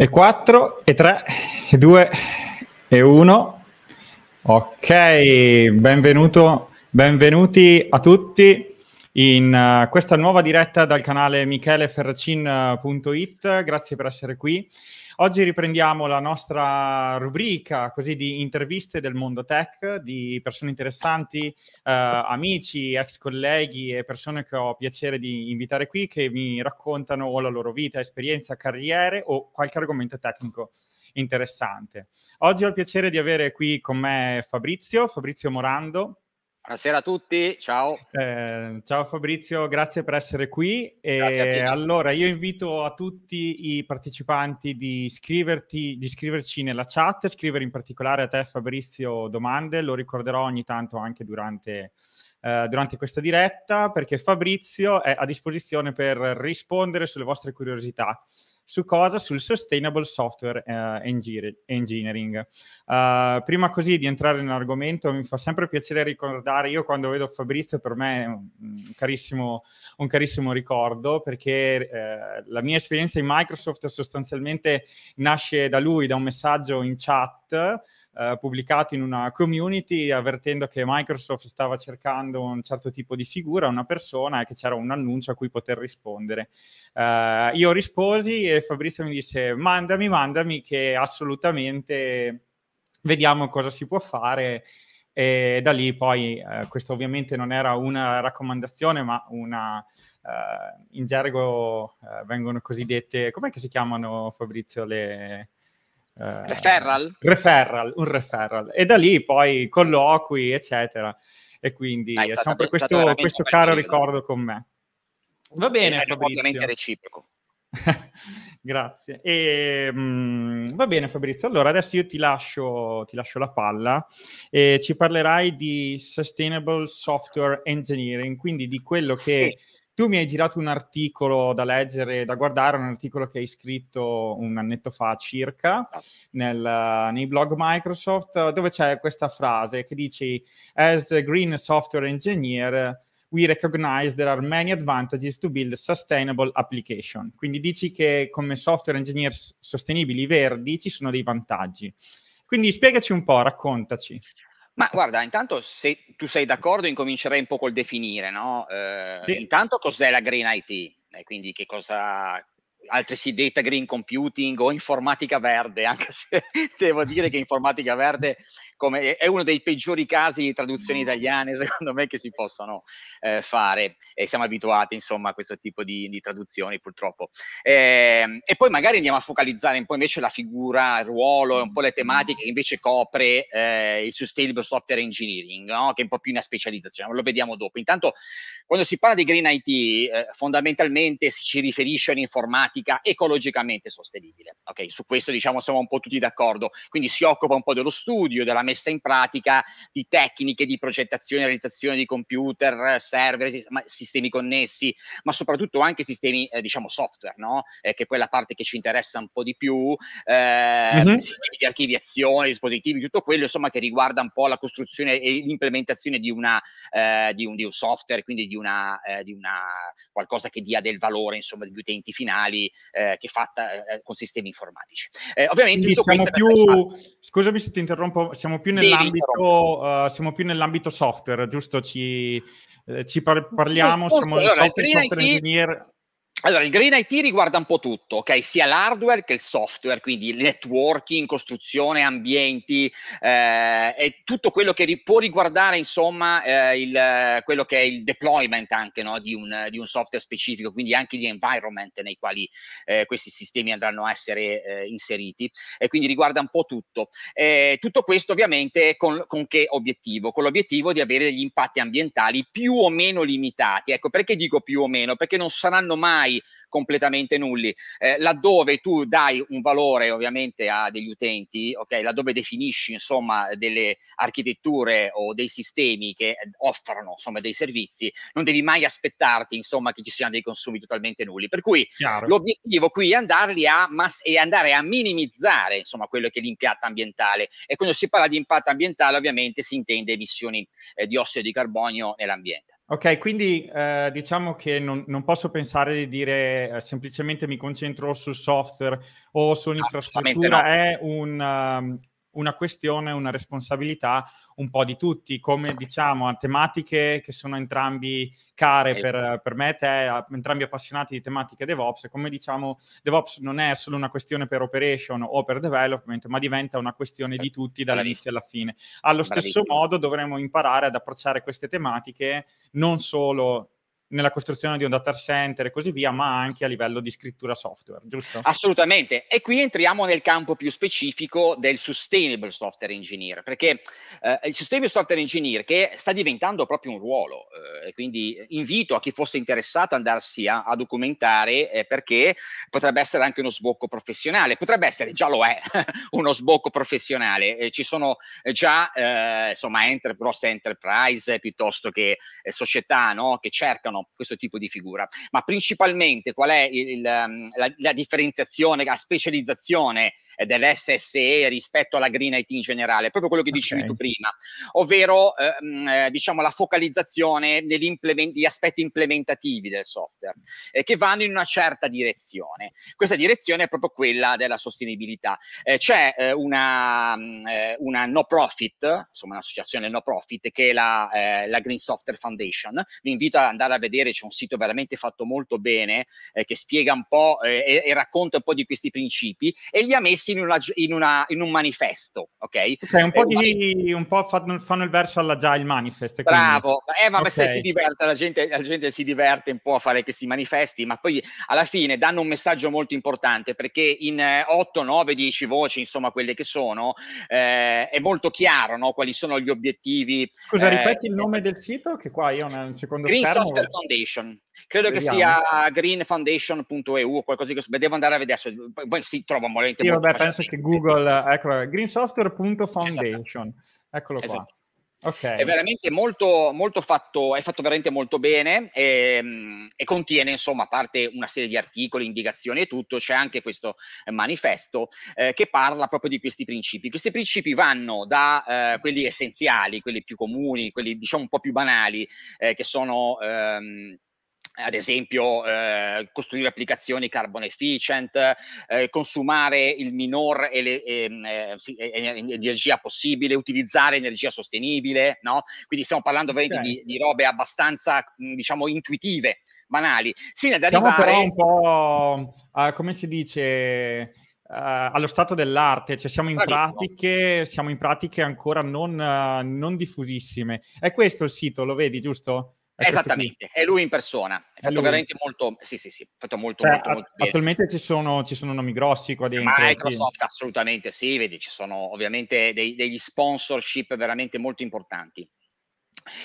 E 4, e 3, e 2, e 1. Ok, benvenuto, benvenuti a tutti in uh, questa nuova diretta dal canale micheleferracin.it. Grazie per essere qui. Oggi riprendiamo la nostra rubrica così di interviste del mondo tech, di persone interessanti, eh, amici, ex colleghi e persone che ho piacere di invitare qui che mi raccontano o la loro vita, esperienza, carriere o qualche argomento tecnico interessante. Oggi ho il piacere di avere qui con me Fabrizio, Fabrizio Morando, Buonasera a tutti, ciao. Eh, ciao Fabrizio, grazie per essere qui. E allora, io invito a tutti i partecipanti di, iscriverti, di iscriverci nella chat, scrivere in particolare a te Fabrizio domande, lo ricorderò ogni tanto anche durante, eh, durante questa diretta, perché Fabrizio è a disposizione per rispondere sulle vostre curiosità. Su cosa? Sul Sustainable Software eh, Engineering. Eh, prima così di entrare nell'argomento, mi fa sempre piacere ricordare, io quando vedo Fabrizio per me è un carissimo, un carissimo ricordo, perché eh, la mia esperienza in Microsoft sostanzialmente nasce da lui, da un messaggio in chat, eh, pubblicato in una community avvertendo che Microsoft stava cercando un certo tipo di figura, una persona e che c'era un annuncio a cui poter rispondere. Eh, io risposi e Fabrizio mi disse mandami, mandami che assolutamente vediamo cosa si può fare e da lì poi eh, questo ovviamente non era una raccomandazione ma una eh, in gergo eh, vengono cosiddette com'è che si chiamano Fabrizio le eh, referral? referral? un referral. E da lì poi colloqui, eccetera. E quindi ah, Dai, diciamo, stato, questo, questo caro ricordo con me. Va bene, è ovviamente reciproco. Grazie. E, ehm, mh, va bene Fabrizio, allora adesso io ti lascio, ti lascio la palla e ci parlerai di Sustainable Software Engineering, quindi di quello che sì. Tu mi hai girato un articolo da leggere, da guardare, un articolo che hai scritto un annetto fa circa nel, eh, nei blog Microsoft, dove c'è questa frase che dice As a green software engineer, we recognize there are many advantages to build sustainable application. Quindi dici che come software engineer sostenibili verdi ci sono dei vantaggi. Quindi spiegaci un po', raccontaci. Ma guarda, intanto se tu sei d'accordo incomincerei un po' col definire, no? Eh, sì. Intanto cos'è la Green IT? E eh, quindi che cosa altresì detta green computing o informatica verde, anche se devo dire che informatica verde come è uno dei peggiori casi di traduzioni mm. italiane, secondo me, che si possono eh, fare. E siamo abituati, insomma, a questo tipo di, di traduzioni, purtroppo. Eh, e poi magari andiamo a focalizzare un po' invece la figura, il ruolo, e un po' le mm. tematiche che invece copre eh, il Sustainable Software Engineering, no? che è un po' più una specializzazione, lo vediamo dopo. Intanto, quando si parla di Green IT, eh, fondamentalmente si ci riferisce all'informatica ecologicamente sostenibile. Ok, su questo diciamo siamo un po' tutti d'accordo. Quindi si occupa un po' dello studio, della messa in pratica di tecniche di progettazione e realizzazione di computer, server, sistemi connessi, ma soprattutto anche sistemi, eh, diciamo, software, no? eh, che è quella parte che ci interessa un po' di più, eh, mm-hmm. sistemi di archiviazione, dispositivi, tutto quello, insomma, che riguarda un po' la costruzione e l'implementazione di, una, eh, di, un, di un, software, quindi di una, eh, di una, qualcosa che dia del valore, insomma, agli utenti finali, eh, che è fatta con sistemi informatici. ovviamente quindi tutto siamo più, scusami se ti interrompo, siamo siamo più nell'ambito, uh, siamo più nell'ambito software, giusto? Ci, eh, ci par- parliamo, siamo software, software, software engineer allora, il Green IT riguarda un po' tutto, ok? Sia l'hardware che il software, quindi networking, costruzione, ambienti eh, e tutto quello che ri- può riguardare, insomma, eh, il, quello che è il deployment anche no? di, un, di, un, software specifico, quindi anche di environment nei quali eh, questi sistemi andranno a essere eh, inseriti e quindi riguarda un po' tutto. tutto questo ovviamente con, con che obiettivo? Con l'obiettivo di avere degli impatti ambientali più o meno limitati. Ecco, perché dico più o meno? Perché non saranno mai mai completamente nulli. Eh, laddove tu dai un valore ovviamente a degli utenti, okay, laddove definisci insomma delle architetture o dei sistemi che eh, offrono insomma dei servizi, non devi mai aspettarti insomma che ci siano dei consumi totalmente nulli. Per cui Chiaro. l'obiettivo qui è andarli a mass- e andare a minimizzare insomma quello che è l'impatto ambientale e quando si parla di impatto ambientale ovviamente si intende emissioni eh, di ossido di carbonio nell'ambiente. Ok, quindi eh, diciamo che non, non, posso pensare di dire eh, semplicemente mi concentro sul software o sull'infrastruttura, no. è un, um, una questione, una responsabilità un po' di tutti, come diciamo a tematiche che sono entrambi care per, esatto. per me e te, a, entrambi appassionati di tematiche DevOps, e come diciamo DevOps non è solo una questione per operation o per development, ma diventa una questione di tutti dall'inizio alla fine. Allo stesso Bravissimo. modo dovremmo imparare ad approcciare queste tematiche non solo nella costruzione di un data center e così via, ma anche a livello di scrittura software, giusto? Assolutamente. E qui entriamo nel campo più specifico del sustainable software engineer, perché eh, il sustainable software engineer che sta diventando proprio un ruolo eh, e quindi invito a chi fosse interessato ad andarsi a, a documentare eh, perché potrebbe essere anche uno sbocco professionale, potrebbe essere, già lo è, uno sbocco professionale. ci sono eh, già, eh, insomma, enter- grosse enterprise piuttosto che eh, società no, che cercano fanno questo tipo di figura. Ma principalmente qual è il, ehm, la, la, differenziazione, la specializzazione eh, dell'SSE rispetto alla Green IT in generale? Proprio quello che okay. dicevi tu prima, ovvero ehm, diciamo la focalizzazione negli aspetti implementativi del software, eh, che vanno in una certa direzione. Questa direzione è proprio quella della sostenibilità. Eh, c'è eh, una, mm, eh, una, no profit, insomma un'associazione no profit, che è la, la Green Software Foundation. Vi invito ad andare a vedere vedere, c'è un sito veramente fatto molto bene eh, che spiega un po' eh, e, e, racconta un po' di questi principi e li ha messi in, una, in, una, in un manifesto, ok? okay un po', eh, un di, manif- un po fanno, fanno, il verso alla all'agile manifest. Quindi. Bravo, eh, ma okay. se si diverte, la gente, la gente si diverte un po' a fare questi manifesti, ma poi alla fine danno un messaggio molto importante perché in 8, 9, 10 voci, insomma quelle che sono, eh, è molto chiaro no? quali sono gli obiettivi. Scusa, eh, ripeti il eh, nome del sito che qua io ho nel secondo Green schermo... Software Foundation. Credo Vediamo. che sia greenfoundation.eu o qualcosa di questo. Beh, devo andare a vedere. Poi si trova molto. Io vabbè, penso che Google, ecco, greensoftware.foundation. Esatto. Eccolo esatto. qua. Okay. È veramente molto, molto fatto, è fatto veramente molto bene e, ehm, e, contiene insomma a parte una serie di articoli, indicazioni e tutto, c'è anche questo eh, manifesto eh, che parla proprio di questi principi. Questi principi vanno da eh, quelli essenziali, quelli più comuni, quelli diciamo un po' più banali, eh, che sono... Ehm, ad esempio eh, costruire applicazioni carbon efficient, eh, consumare il minor ele- mm, eh, energia possibile, utilizzare energia sostenibile, no? Quindi stiamo parlando veramente okay. di, di, robe abbastanza, mm, diciamo, intuitive, banali. Sì, ad arrivare... Siamo però un po', uh, come si dice... Uh, allo stato dell'arte, cioè siamo in, pratiche, siamo in pratiche, ancora non, uh, non diffusissime. È questo il sito, lo vedi, giusto? Esattamente, è lui in persona. È, è fatto lui. veramente molto, sì, sì, sì, fatto molto, cioè, molto, molto Attualmente ci sono, ci sono, nomi grossi qua dentro. Microsoft, sì. assolutamente sì, vedi, ci sono ovviamente dei, degli sponsorship veramente molto importanti.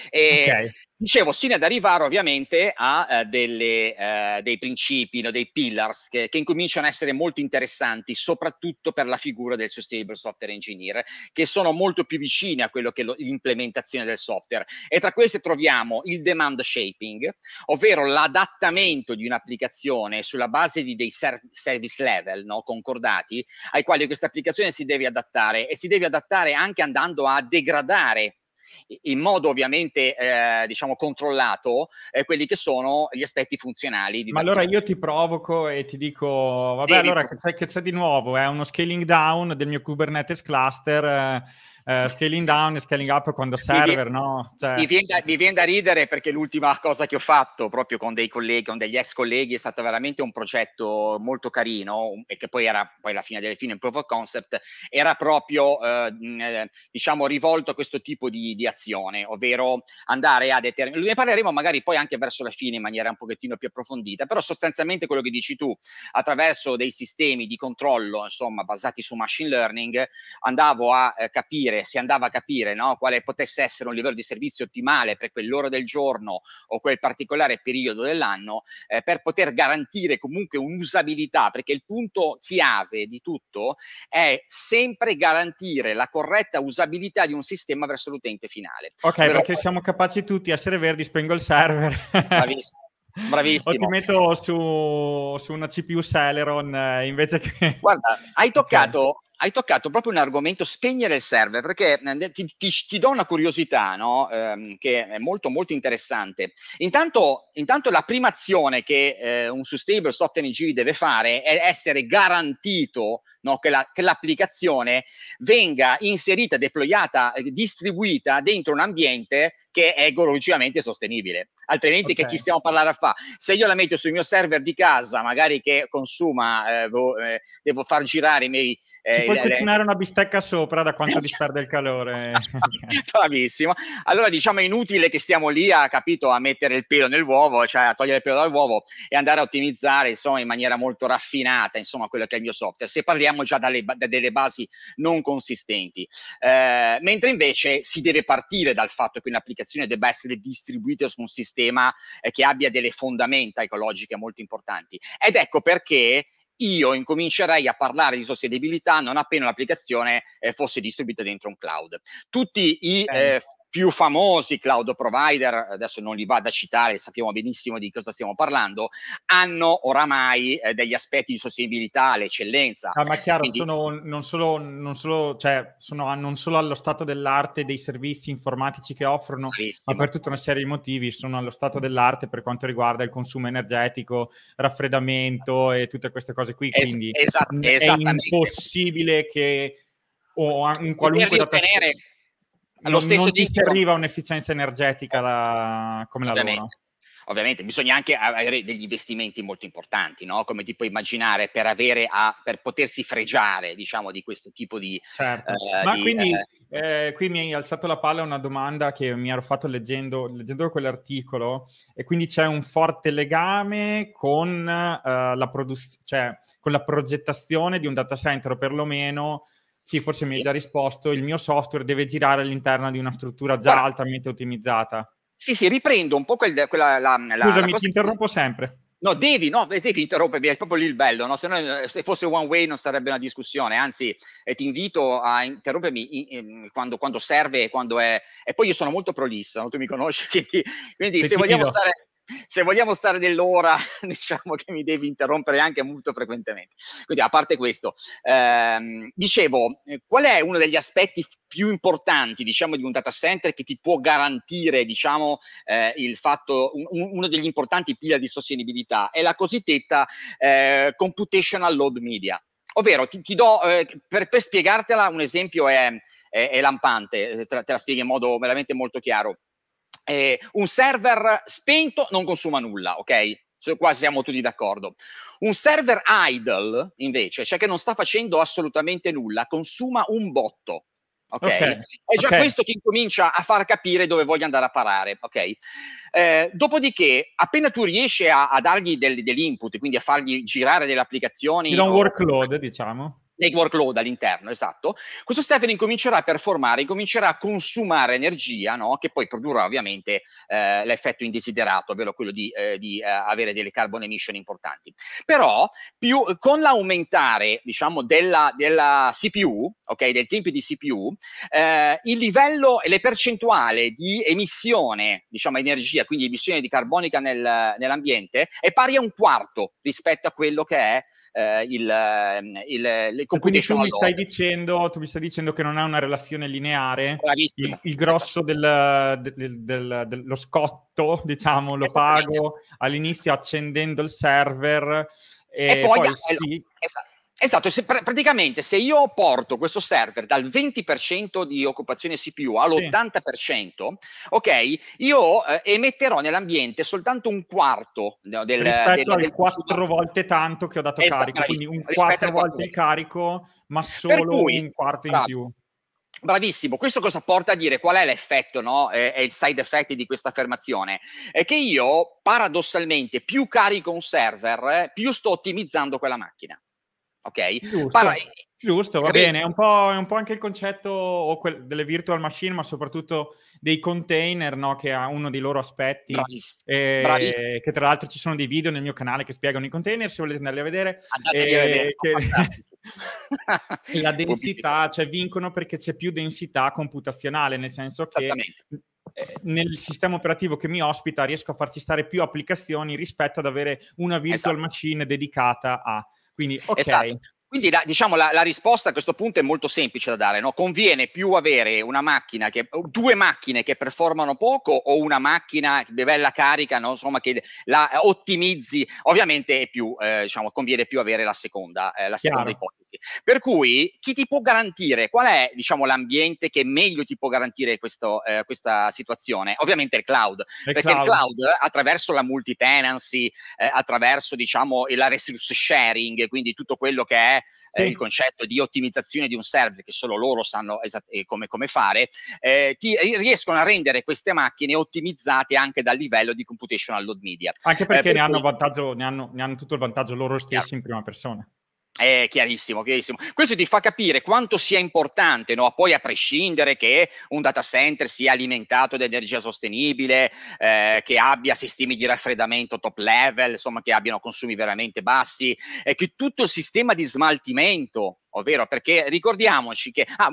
E okay. Dicevo, sino ad arrivare ovviamente a uh, eh, delle, uh, dei principi, no, dei pillars che, che, incominciano a essere molto interessanti, soprattutto per la figura del sustainable software engineer, che sono molto più vicine a quello che è l'implementazione del software. E tra queste troviamo il demand shaping, ovvero l'adattamento di un'applicazione sulla base di dei ser- service level no, concordati, ai quali questa applicazione si deve adattare e si deve adattare anche andando a degradare in modo ovviamente eh, diciamo controllato eh, quelli che sono gli aspetti funzionali. Ma allora io ti provoco e ti dico, vabbè, Devi... allora che c'è, che c'è, di nuovo? È uno scaling down del mio Kubernetes cluster eh, eh, scaling down e scaling up quando server, mi, no? Cioè... Mi, viene da, mi, viene da, ridere perché l'ultima cosa che ho fatto proprio con dei colleghi, con degli ex colleghi, è stato veramente un progetto molto carino e che poi era poi la fine delle fine un proof of concept, era proprio eh, eh, diciamo rivolto a questo tipo di, di azione, ovvero andare a determinare, ne parleremo magari poi anche verso la fine in maniera un pochettino più approfondita, però sostanzialmente quello che dici tu, attraverso dei sistemi di controllo, insomma, basati su machine learning, andavo a eh, capire capire, si andava a capire no? quale potesse essere un livello di servizio ottimale per quell'ora del giorno o quel particolare periodo dell'anno eh, per poter garantire comunque un'usabilità, perché il punto chiave di tutto è sempre garantire la corretta usabilità di un sistema verso l'utente finale. Ok, Però... perché siamo capaci tutti a essere verdi, spengo il server. Bravissimo. Bravissimo. O ti metto su, su una CPU Celeron eh, invece che... Guarda, hai toccato, hai toccato proprio un argomento, spegnere il server, perché eh, ti, ti, ti do una curiosità no? eh, che è molto molto interessante. Intanto, intanto la prima azione che eh, un sustainable SoftNG deve fare è essere garantito no? che, la, che, l'applicazione venga inserita, deployata, distribuita dentro un ambiente che è ecologicamente sostenibile. Altrimenti okay. che ci stiamo a parlare a fa? Se io la metto sul mio server di casa, magari che consuma, eh, eh devo far girare i miei... Eh, puoi cucinare una bistecca sopra da quanto disperde il calore. Bravissimo. Allora diciamo è inutile che stiamo lì a, capito, a mettere il pelo nell'uovo, cioè a togliere il pelo dall'uovo e andare a ottimizzare insomma, in maniera molto raffinata insomma, quello che è il mio software, se parliamo già dalle, da delle basi non consistenti. Eh, mentre invece si deve partire dal fatto che un'applicazione debba essere distribuita su un sistema eh, che abbia delle fondamenta ecologiche molto importanti. Ed ecco perché io incomincerei a parlare di sostenibilità non appena l'applicazione eh, fosse distribuita dentro un cloud. Tutti i certo. eh, più famosi cloud provider, adesso non li vado a citare, sappiamo benissimo di cosa stiamo parlando, hanno oramai eh, degli aspetti di sostenibilità, l'eccellenza. Ah, ma chiaro, Quindi... sono, non solo, non solo, cioè, sono non solo allo stato dell'arte dei servizi informatici che offrono, Carissimo. ma per tutta una serie di motivi sono allo stato dell'arte per quanto riguarda il consumo energetico, raffreddamento e tutte queste cose qui. Quindi es- esat- è impossibile che o un qualunque data allo stesso non ci titolo... arriva un'efficienza energetica da, come Ovviamente. la loro ovviamente bisogna anche avere degli investimenti molto importanti, no? come ti puoi immaginare, per, a, per potersi fregiare diciamo, di questo tipo di... Certo. Eh, Ma di, quindi eh... Eh, qui mi hai alzato la palla una domanda che mi ero fatto leggendo, leggendo quell'articolo e quindi c'è un forte legame con, eh, la produ- cioè, con la progettazione di un data center o perlomeno sì, forse sì. mi hai già risposto. Il mio software deve girare all'interno di una struttura già Guarda. altamente ottimizzata. Sì, sì, riprendo un po' quel, quella... La, la, Scusami, la ti interrompo sempre. No, devi, no, eh, devi interrompermi, è proprio lì il bello, no? se, no, eh, se, fosse one way non sarebbe una discussione, anzi eh, ti invito a interrompermi in, in, mm, quando, quando, serve, quando è... E poi io sono molto prolisso, no? tu mi conosci, quindi, quindi se vogliamo stare se vogliamo stare dell'ora, diciamo che mi devi interrompere anche molto frequentemente. Quindi, a parte questo, ehm, dicevo, eh, qual è uno degli aspetti più importanti, diciamo, di un data center che ti può garantire, diciamo, eh, il fatto, un, uno degli importanti pillar di sostenibilità è la cosiddetta eh, computational load media. Ovvero, ti, ti do, eh, per, per, spiegartela, un esempio è, è, è lampante, eh, te la, te la spiego in modo veramente molto chiaro eh, un server spento non consuma nulla, ok? Su qua siamo tutti d'accordo. Un server idle, invece, cioè che non sta facendo assolutamente nulla, consuma un botto. Ok? okay. È già okay. questo che incomincia a far capire dove voglio andare a parare. Ok? Eh, dopodiché, appena tu riesci a, a dargli del, dell'input, quindi a fargli girare delle applicazioni. Ti un workload, diciamo take workload all'interno, esatto, questo Stephanie comincerà a performare, comincerà a consumare energia, no? che poi produrrà ovviamente eh, l'effetto indesiderato, ovvero quello di, eh, di eh, avere delle carbon emission importanti. Però più, con l'aumentare diciamo, della, della CPU, okay, dei tempi di CPU, eh, il livello e le percentuali di emissione, diciamo energia, quindi emissione di carbonica nel, nell'ambiente, è pari a un quarto rispetto a quello che è eh, il, ehm, il, il Ecco, quindi tu mi, stai dicendo, tu mi stai dicendo che non ha una relazione lineare. Il, il, grosso del, del, del, dello scotto, diciamo, lo pago all'inizio accendendo il server e, e poi, poi sì, esatto Esatto, se pr- praticamente se io porto questo server dal 20% di occupazione CPU all'80%, sì. ok, io eh, emetterò nell'ambiente soltanto un quarto no, del, rispetto del, al 4 volte tanto che ho dato esatto, carico, quindi un 4 volte il carico, ma solo cui, un quarto in bravo. più. Bravissimo, questo cosa porta a dire qual è l'effetto, no? E eh, il side effect di questa affermazione? È che io paradossalmente più carico un server, più sto ottimizzando quella macchina ok? Giusto, Parla... giusto va Capito? Eh, bene, è un, è un, po', anche il concetto delle virtual machine, ma soprattutto dei container, no? che ha uno dei loro aspetti, Bravissimo. Eh, Bravissimo. che tra l'altro ci sono dei video nel mio canale che spiegano i container, se volete andarli a vedere. Andatevi eh, a vedere, eh, che... la densità, cioè vincono perché c'è più densità computazionale, nel senso che eh, nel sistema operativo che mi ospita riesco a farci stare più applicazioni rispetto ad avere una virtual esatto. machine dedicata a. Quindi, esatto. ok. Esatto. Quindi la, diciamo, la, la, risposta a questo punto è molto semplice da dare. No? Conviene più avere una macchina che, due macchine che performano poco o una macchina bella carica, no? insomma, che la eh, ottimizzi. Ovviamente più, eh, diciamo, conviene più avere la seconda, eh, la seconda ipotesi. Per cui chi ti può garantire, qual è diciamo, l'ambiente che meglio ti può garantire questo, eh, questa situazione? Ovviamente il cloud, il perché cloud. il cloud attraverso la multi-tenancy, multitenancy, eh, attraverso diciamo, la resource sharing, quindi tutto quello che è eh, sì. il concetto di ottimizzazione di un server che solo loro sanno esat- eh, come, come, fare, eh, ti, riescono a rendere queste macchine ottimizzate anche dal livello di computational load media. Anche eh, perché per ne, cui... hanno ne, hanno, ne hanno tutto il vantaggio loro stessi yeah. in prima persona. È eh, chiarissimo, chiarissimo. Questo ti fa capire quanto sia importante, no? poi a prescindere che un data center sia alimentato da energia sostenibile, eh, che abbia sistemi di raffreddamento top level, insomma che abbiano consumi veramente bassi, e che tutto il sistema di smaltimento ovvero perché ricordiamoci che ah,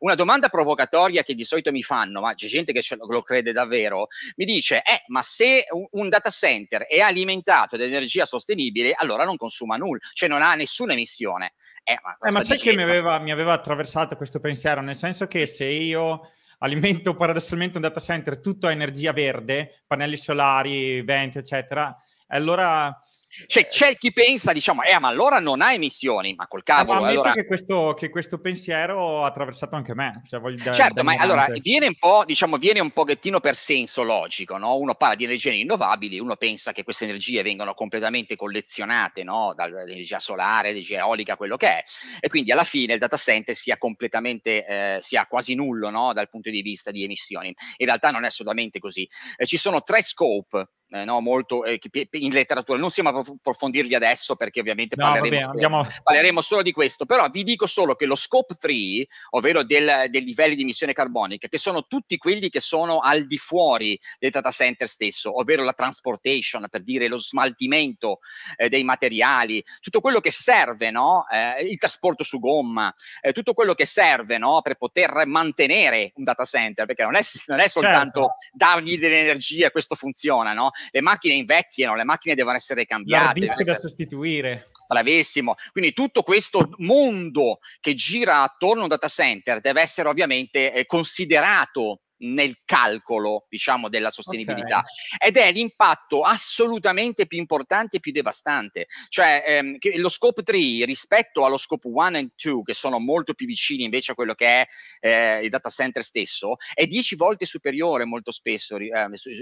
una domanda provocatoria che di solito mi fanno, ma c'è gente che lo, crede davvero, mi dice, eh, ma se un, data center è alimentato da energia sostenibile, allora non consuma nulla, cioè non ha nessuna emissione. Eh, ma, eh, ma sai che mi aveva, mi aveva attraversato questo pensiero, nel senso che se io alimento paradossalmente un data center tutto a energia verde, pannelli solari, venti, eccetera, allora cioè, eh. c'è chi pensa, diciamo, eh, ma allora non ha emissioni, ma col cavolo. Ma allora... che, questo, che questo pensiero ha attraversato anche me. Cioè, dare, certo, ma allora viene un po', diciamo, viene un pochettino per senso logico, no? Uno parla di energie rinnovabili, uno pensa che queste energie vengano completamente collezionate, no? Dall'energia solare, energia eolica, quello che è, e quindi alla fine il data center sia completamente, eh, sia quasi nullo, no? Dal punto di vista di emissioni. In realtà non è assolutamente così. Eh, ci sono tre scope eh, no, molto eh, in letteratura. Non siamo a approfondirli adesso perché ovviamente no, parleremo, vabbè, solo, parleremo, solo, di questo, però vi dico solo che lo scope 3, ovvero del, dei livelli di emissione carbonica, che sono tutti quelli che sono al di fuori del data center stesso, ovvero la transportation, per dire lo smaltimento eh, dei materiali, tutto quello che serve, no? Eh, il trasporto su gomma, eh, tutto quello che serve no? per poter mantenere un data center, perché non è, non è soltanto certo. dargli dell'energia, questo funziona, no? le macchine invecchiano, le macchine devono essere cambiate. L'ardista da sostituire. Bravissimo. Quindi tutto questo mondo che gira attorno a un data center deve essere ovviamente eh, considerato nel calcolo diciamo della sostenibilità okay. ed è l'impatto assolutamente più importante e più devastante cioè ehm, lo scope 3 rispetto allo scope 1 e 2 che sono molto più vicini invece a quello che è eh, il data center stesso è 10 volte superiore molto spesso eh,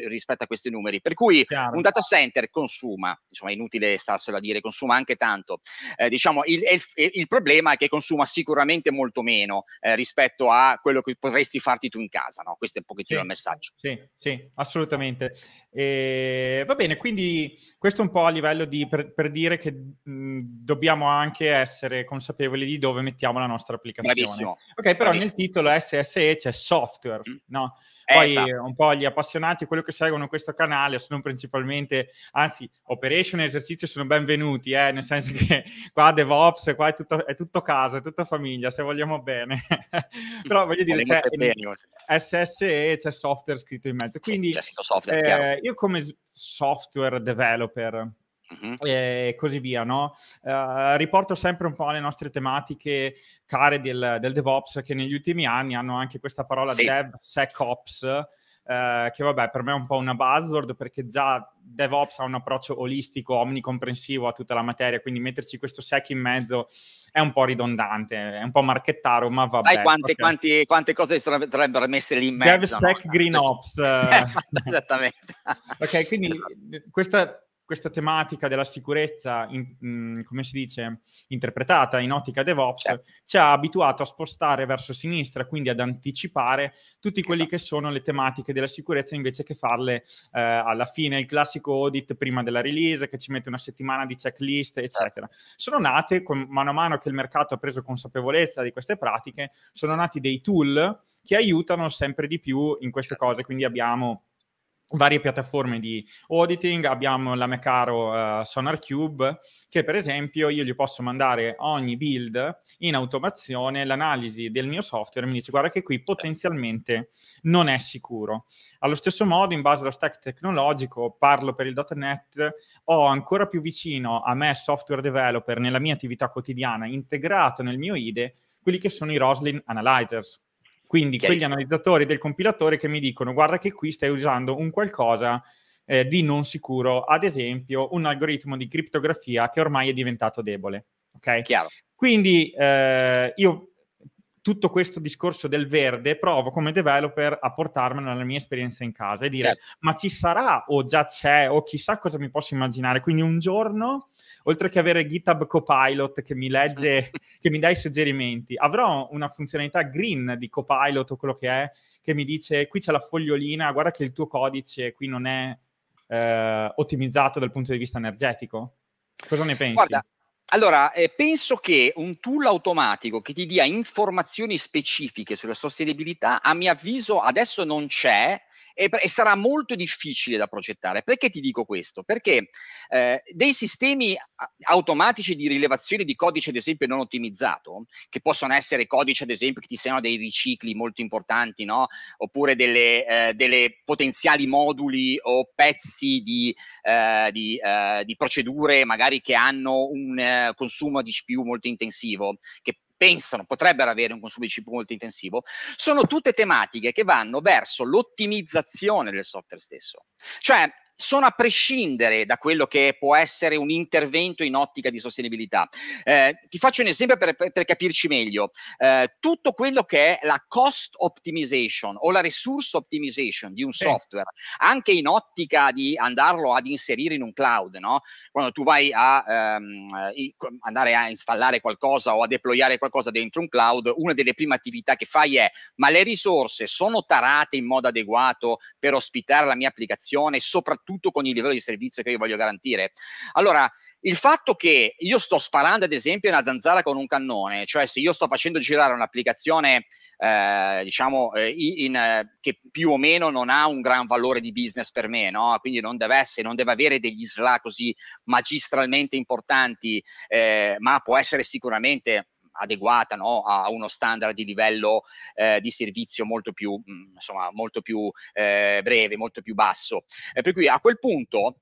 rispetto a questi numeri per cui Chiaro. un data center consuma insomma è inutile starselo a dire consuma anche tanto eh, diciamo il, il, il, problema è che consuma sicuramente molto meno eh, rispetto a quello che potresti farti tu in casa no? questo è un pochettino sì, il messaggio. Sì, sì, assolutamente. E, va bene, quindi questo un po' a livello di per, per dire che mh, dobbiamo anche essere consapevoli di dove mettiamo la nostra applicazione. Bravissimo. Ok, però Bravissimo. nel titolo SSE c'è software, mm. no? Poi esatto. un po' gli appassionati, quello che seguono questo canale, sono principalmente, anzi, operation e esercizio sono benvenuti, eh, nel senso che qua DevOps, qua è tutto, è tutto casa, è tutta famiglia, se vogliamo bene. Però voglio dire, c'è SSE, c'è software scritto in mezzo. Quindi sì, software, eh, io come software developer uh-huh. e così via. No? Uh, riporto sempre un po' alle nostre tematiche care del, del, DevOps che negli ultimi anni hanno anche questa parola sì. DevSecOps. Uh, ehm, che vabbè per me è un po' una buzzword perché già DevOps ha un approccio olistico, omnicomprensivo a tutta la materia, quindi metterci questo sec in mezzo è un po' ridondante, è un po' marchettaro, ma vabbè. Sai quante, perché... quanti, quante cose dovrebbero messe lì in mezzo? DevSec no? Green esattamente. ok, quindi esatto. questa questa tematica della sicurezza, in, mh, mm, come si dice, interpretata in ottica DevOps, certo. ci ha abituato a spostare verso sinistra, quindi ad anticipare tutti esatto. quelli che sono le tematiche della sicurezza invece che farle eh, alla fine, il classico audit prima della release che ci mette una settimana di checklist, certo. eccetera. Certo. Sono nate, con, mano a mano che il mercato ha preso consapevolezza di queste pratiche, sono nati dei tool che aiutano sempre di più in queste certo. cose, quindi abbiamo varie piattaforme di auditing, abbiamo la Mecaro uh, eh, Cube, che per esempio io gli posso mandare ogni build in automazione l'analisi del mio software mi dice guarda che qui certo. potenzialmente non è sicuro. Allo stesso modo in base allo stack tecnologico parlo per il .NET, ho ancora più vicino a me software developer nella mia attività quotidiana integrato nel mio IDE quelli che sono i Roslyn Analyzers quindi quegli analizzatori del compilatore che mi dicono guarda che qui stai usando un qualcosa eh, di non sicuro, ad esempio un algoritmo di criptografia che ormai è diventato debole. Ok? Chiaro. Quindi eh, io tutto questo discorso del verde provo come developer a portarmelo nella mia esperienza in casa e dire certo. ma ci sarà o già c'è o chissà cosa mi posso immaginare. Quindi un giorno, oltre che avere GitHub Copilot che mi legge, che mi dà i suggerimenti, avrò una funzionalità green di Copilot o quello che è, che mi dice qui c'è la fogliolina, guarda che il tuo codice qui non è eh, ottimizzato dal punto di vista energetico. Cosa ne pensi? Guarda, allora, eh, penso che un tool automatico che ti dia informazioni specifiche sulla sostenibilità, a mio avviso, adesso non c'è, e, e, sarà molto difficile da progettare. Perché ti dico questo? Perché eh, dei sistemi automatici di rilevazione di codice, ad esempio, non ottimizzato, che possono essere codici, ad esempio, che ti siano dei ricicli molto importanti, no? oppure delle, eh, delle, potenziali moduli o pezzi di, eh, di, eh, di procedure magari che hanno un eh, consumo di CPU molto intensivo, che pensano potrebbero avere un consumo di cibo molto intensivo, sono tutte tematiche che vanno verso l'ottimizzazione del software stesso. Cioè, sono a prescindere da quello che può essere un intervento in ottica di sostenibilità. Eh, ti faccio un esempio per, per, per capirci meglio. Eh, tutto quello che è la cost optimization o la resource optimization di un sì. software, anche in ottica di andarlo ad inserire in un cloud, no? quando tu vai a ehm, andare a installare qualcosa o a deployare qualcosa dentro un cloud, una delle prime attività che fai è ma le risorse sono tarate in modo adeguato per ospitare la mia applicazione, soprattutto soprattutto con il livello di servizio che io voglio garantire. Allora, il fatto che io sto sparando, ad esempio, una zanzara con un cannone, cioè se io sto facendo girare un'applicazione, eh, diciamo, eh, in, in, che più o meno non ha un gran valore di business per me, no? quindi non deve essere, non deve avere degli SLA così magistralmente importanti, eh, ma può essere sicuramente adeguata no? a uno standard di livello eh, di servizio molto più, mh, mm, insomma, molto più eh, breve, molto più basso. Eh, per cui a quel punto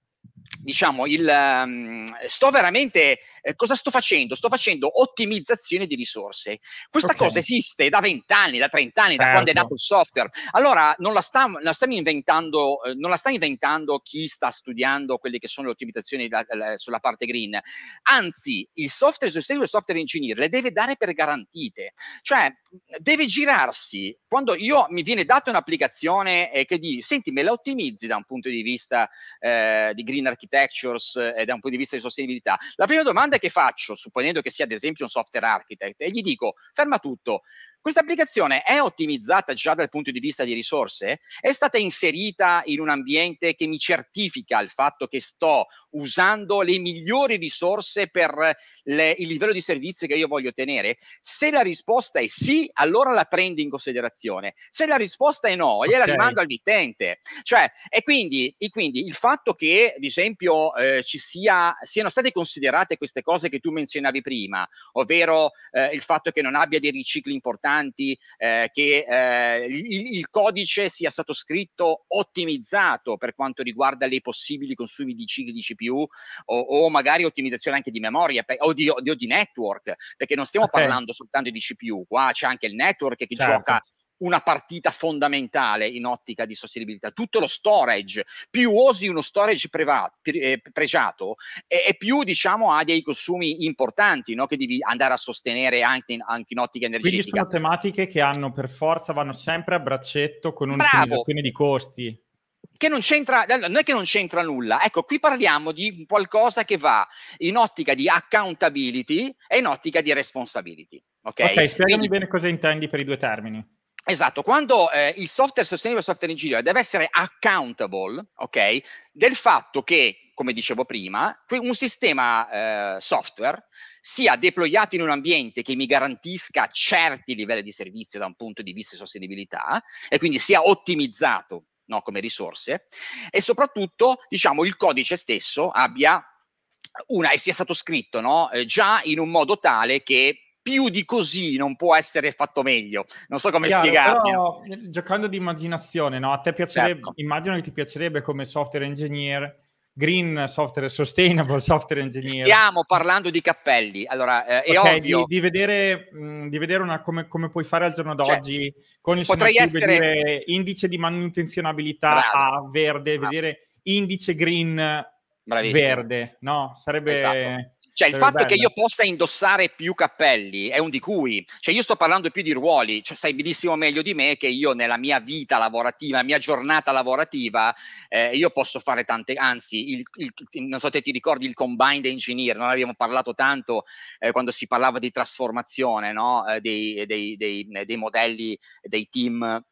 diciamo, il, um, sto veramente, eh, cosa sto facendo? Sto facendo ottimizzazione di risorse. Questa okay. cosa esiste da vent'anni, da trent'anni, certo. da quando è certo. nato il software. Allora, non la, sta, la stanno inventando, eh, non la sta inventando chi sta studiando quelle che sono le ottimizzazioni da, la, sulla parte green. Anzi, il software sostenibile, il software engineer, le deve dare per garantite. Cioè, deve girarsi. Quando io, mi viene data un'applicazione eh, che dice, senti, me la ottimizzi da un punto di vista eh, di green architectures eh, da un punto di vista di sostenibilità, la prima domanda che faccio, supponendo che sia ad esempio un software architect, e gli dico, ferma tutto, questa applicazione è ottimizzata già dal punto di vista di risorse? È stata inserita in un ambiente che mi certifica il fatto che sto usando le migliori risorse per le, il livello di servizio che io voglio ottenere? Se la risposta è sì, allora la prendi in considerazione. Se la risposta è no, gliela okay. rimando al mittente. Cioè, e quindi, e quindi il fatto che, ad esempio, eh, ci sia, siano state considerate queste cose che tu menzionavi prima, ovvero eh, il fatto che non abbia dei ricicli importanti, importanti, eh, che eh, il, il, codice sia stato scritto ottimizzato per quanto riguarda le possibili consumi di cicli di CPU o, o magari ottimizzazione anche di memoria pe- o, di, o, di, network, perché non stiamo okay. parlando soltanto di CPU, qua c'è anche il network che certo. gioca una partita fondamentale in ottica di sostenibilità. Tutto lo storage, più osi uno storage privato, eh, pregiato e, e, più diciamo ha dei consumi importanti no? che devi andare a sostenere anche in, anche in ottica energetica. Quindi sono tematiche che hanno per forza, vanno sempre a braccetto con un'ottimizzazione di costi che non c'entra, non è che non c'entra nulla, ecco qui parliamo di qualcosa che va in ottica di accountability e in ottica di responsibility. Ok, okay spiegami Quindi, bene cosa intendi per i due termini. Esatto, quando eh, il software sostenibile, il software engineering deve essere accountable, ok, del fatto che, come dicevo prima, un sistema eh, software sia deployato in un ambiente che mi garantisca certi livelli di servizio da un punto di vista di sostenibilità e quindi sia ottimizzato no, come risorse e soprattutto, diciamo, il codice stesso abbia una e sia stato scritto no, eh, già in un modo tale che più di così non può essere fatto meglio. Non so come spiegarlo. spiegarmi. Eh, giocando di immaginazione, no? a te piacerebbe, certo. immagino che ti piacerebbe come software engineer green software sustainable software engineer stiamo parlando di cappelli allora eh, è okay, ovvio di, di vedere, mh, mm, di vedere una, come, come, puoi fare al giorno cioè, d'oggi cioè, con il potrei essere dire, indice di manutenzionabilità Bravo. a verde Bravo. vedere indice green Bravissimo. verde no sarebbe esatto. Cioè il fatto che io possa indossare più cappelli è un di cui, cioè io sto parlando più di ruoli, cioè sai benissimo meglio di me che io nella mia vita lavorativa, nella mia giornata lavorativa, eh, io posso fare tante, anzi, il, il, non so se ti ricordi il combined engineer, non abbiamo parlato tanto eh, quando si parlava di trasformazione no? eh, dei, dei, dei, dei modelli, dei team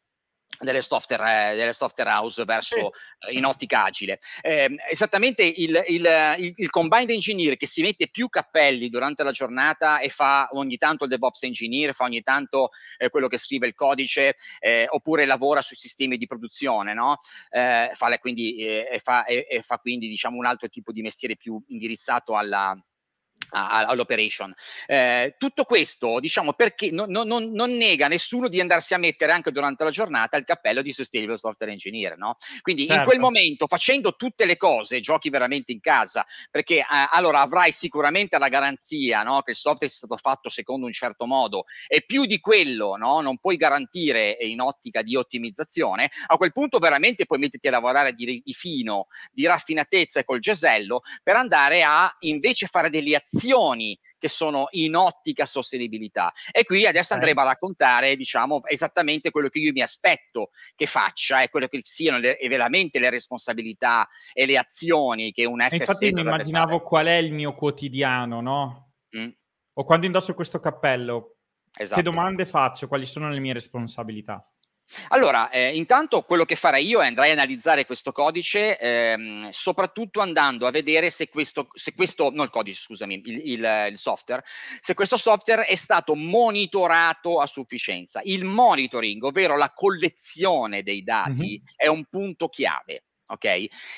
delle software, eh, delle software house verso sì. Eh, in ottica agile. Eh, esattamente il, il, il, il combined engineer che si mette più cappelli durante la giornata e fa ogni tanto il DevOps engineer, fa ogni tanto eh, quello che scrive il codice eh, oppure lavora sui sistemi di produzione, no? eh, fa, quindi, eh, fa, e, e fa quindi diciamo un altro tipo di mestiere più indirizzato alla, all'operation. Eh, tutto questo, diciamo, perché non, non, non, nega nessuno di andarsi a mettere anche durante la giornata il cappello di sostenibile software engineer, no? Quindi certo. in quel certo. momento, facendo tutte le cose, giochi veramente in casa, perché eh, allora avrai sicuramente la garanzia no? che il software sia stato fatto secondo un certo modo e più di quello no? non puoi garantire eh, in ottica di ottimizzazione, a quel punto veramente puoi metterti a lavorare di, di fino, di raffinatezza e col gesello per andare a invece fare delle azioni azioni che sono in ottica sostenibilità. E qui adesso andremo a raccontare, diciamo, esattamente quello che io mi aspetto che faccia e eh, quello che siano le, veramente le responsabilità e le azioni che un essere Infatti mi immaginavo fare. qual è il mio quotidiano, no? Mm. O quando indosso questo cappello, esatto. che domande faccio, quali sono le mie responsabilità? Allora, eh, intanto quello che farei io è andrei a analizzare questo codice, ehm, soprattutto andando a vedere se questo, se questo no il codice, scusami, il, il, il, software, se questo software è stato monitorato a sufficienza. Il monitoring, ovvero la collezione dei dati, mm -hmm. è un punto chiave. Ok?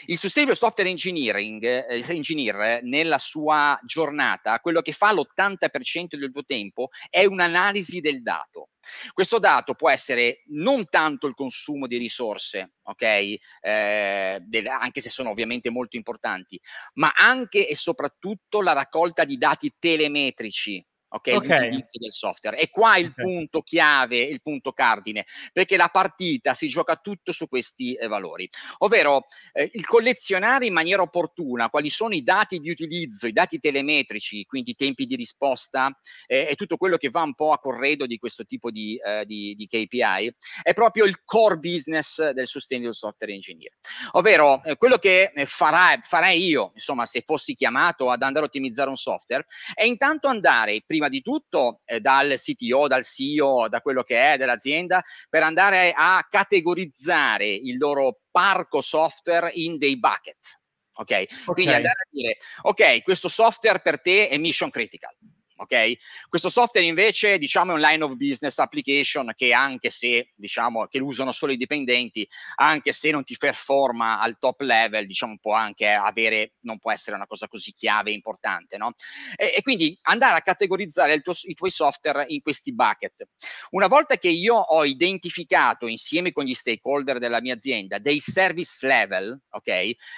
Il Sustainable Software Engineering, eh, Engineer, eh, nella sua giornata, quello che fa l'80% del tuo tempo è un'analisi del dato. Questo dato può essere non tanto il consumo di risorse, ok? eh, del, anche se sono ovviamente molto importanti, ma anche e soprattutto la raccolta di dati telemetrici okay, okay. l'utilizzo del software. E qua il okay. punto chiave, il punto cardine, perché la partita si gioca tutto su questi eh, valori, ovvero eh, il collezionare in maniera opportuna quali sono i dati di utilizzo, i dati telemetrici, quindi i tempi di risposta eh, e tutto quello che va un po' a corredo di questo tipo di, eh, di, di KPI, è proprio il core business del Sustainable Software Engineer. Ovvero eh, quello che eh, farà, farei io, insomma, se fossi chiamato ad andare a ottimizzare un software, è intanto andare prima prima di tutto eh, dal CTO, dal CEO, da quello che è dell'azienda, per andare a categorizzare il loro parco software in dei bucket. Okay? ok, quindi andare a dire, ok, questo software per te è mission critical ok? Questo software invece, diciamo, è un line of business application che anche se, diciamo, che lo usano solo i dipendenti, anche se non ti performa al top level, diciamo, può anche avere, non può essere una cosa così chiave e importante, no? E, e quindi andare a categorizzare tuo, i tuoi software in questi bucket. Una volta che io ho identificato insieme con gli stakeholder della mia azienda dei service level, ok?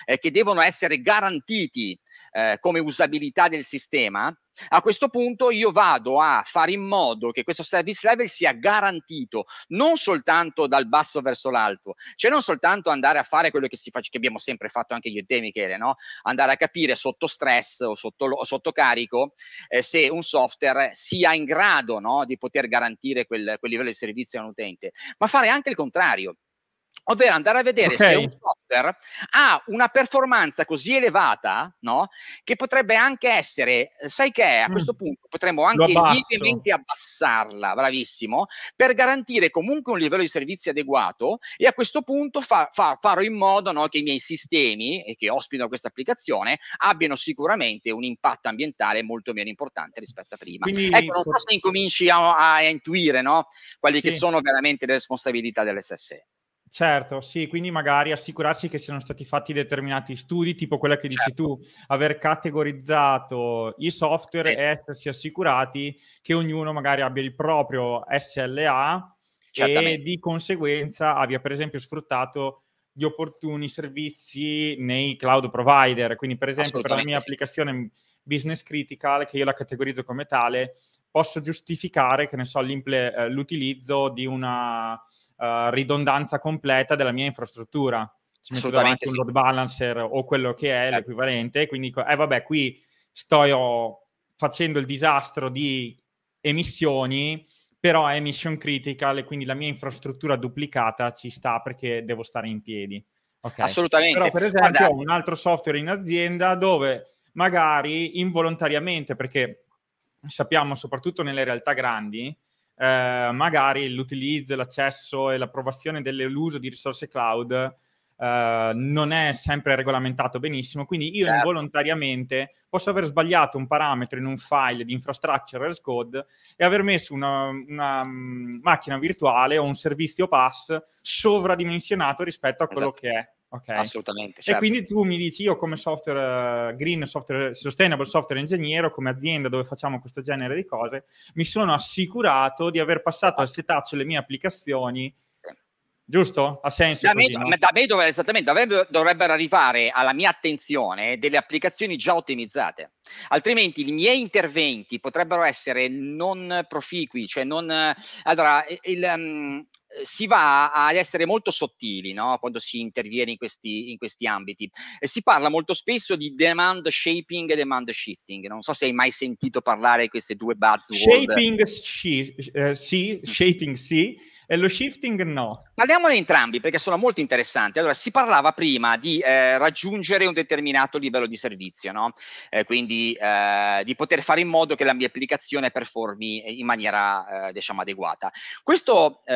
Eh, che devono essere garantiti eh, come usabilità del sistema, a questo punto io vado a fare in modo che questo service level sia garantito non soltanto dal basso verso l'alto, cioè non soltanto andare a fare quello che, fa, che abbiamo sempre fatto anche io e te Michele, no? andare a capire sotto stress o sotto, o sotto carico eh, se un software sia in grado no? di poter garantire quel, quel livello di servizio all'utente, ma fare anche il contrario, ovvero andare a vedere okay. se un software ha una performance così elevata, no? Che potrebbe anche essere, eh, sai che è, a mm. questo punto potremmo anche lievemente abbassarla, bravissimo, per garantire comunque un livello di servizi adeguato e a questo punto fa, fa, farò in modo no, che i miei sistemi eh, che ospitano questa applicazione abbiano sicuramente un impatto ambientale molto meno importante rispetto a prima. Quindi, ecco, non so se incominci a, a intuire no? quali sì. che sono veramente le responsabilità dell'SSE. Certo, sì, quindi magari assicurarsi che siano stati fatti determinati studi, tipo quella che certo. dici tu, certo. aver categorizzato i software sì. e essersi assicurati che ognuno magari abbia il proprio SLA e di conseguenza abbia per esempio sfruttato gli opportuni servizi nei cloud provider. Quindi per esempio per la mia sì. applicazione business critical, che io la categorizzo come tale, posso giustificare, che ne so, eh, l'utilizzo di una uh, ridondanza completa della mia infrastruttura. Ci metto davanti sì. un load balancer o quello che è eh. l'equivalente, quindi dico, eh vabbè, qui sto facendo il disastro di emissioni, però è mission critical e quindi la mia infrastruttura duplicata ci sta perché devo stare in piedi. Okay. Assolutamente. Però per esempio Guardate. ho un altro software in azienda dove magari involontariamente, perché sappiamo soprattutto nelle realtà grandi, eh, magari l'utilizzo, l'accesso e l'approvazione dell'uso di risorse cloud Uh, non è sempre regolamentato benissimo, quindi io certo. involontariamente posso aver sbagliato un parametro in un file di infrastructure as code e aver messo una, una mm, macchina virtuale o un servizio pass sovradimensionato rispetto a quello esatto. che è. Okay. Assolutamente. Certo. E quindi certo. tu mi dici, io come software eh, green, software sustainable, software ingegnere, come azienda dove facciamo questo genere di cose, mi sono assicurato di aver passato esatto. al setaccio le mie applicazioni Giusto? Ha senso. Da me, così, no? da me dovrebbe, esattamente, dovrebbero, dovrebbero arrivare alla mia attenzione delle applicazioni già ottimizzate, altrimenti i miei interventi potrebbero essere non proficui, cioè non... Eh, allora, il, um, eh, si va ad essere molto sottili no? quando si interviene in questi, in questi ambiti. E si parla molto spesso di demand shaping e demand shifting. Non so se hai mai sentito parlare di queste due buzzword. Shaping eh, sì, uh, mm. sì, shaping sì, e lo shifting no. Parliamone entrambi perché sono molto interessanti. Allora, si parlava prima di eh, raggiungere un determinato livello di servizio, no? eh, quindi eh, di poter fare in modo che la mia applicazione performi in maniera, eh, diciamo, adeguata. Questo eh,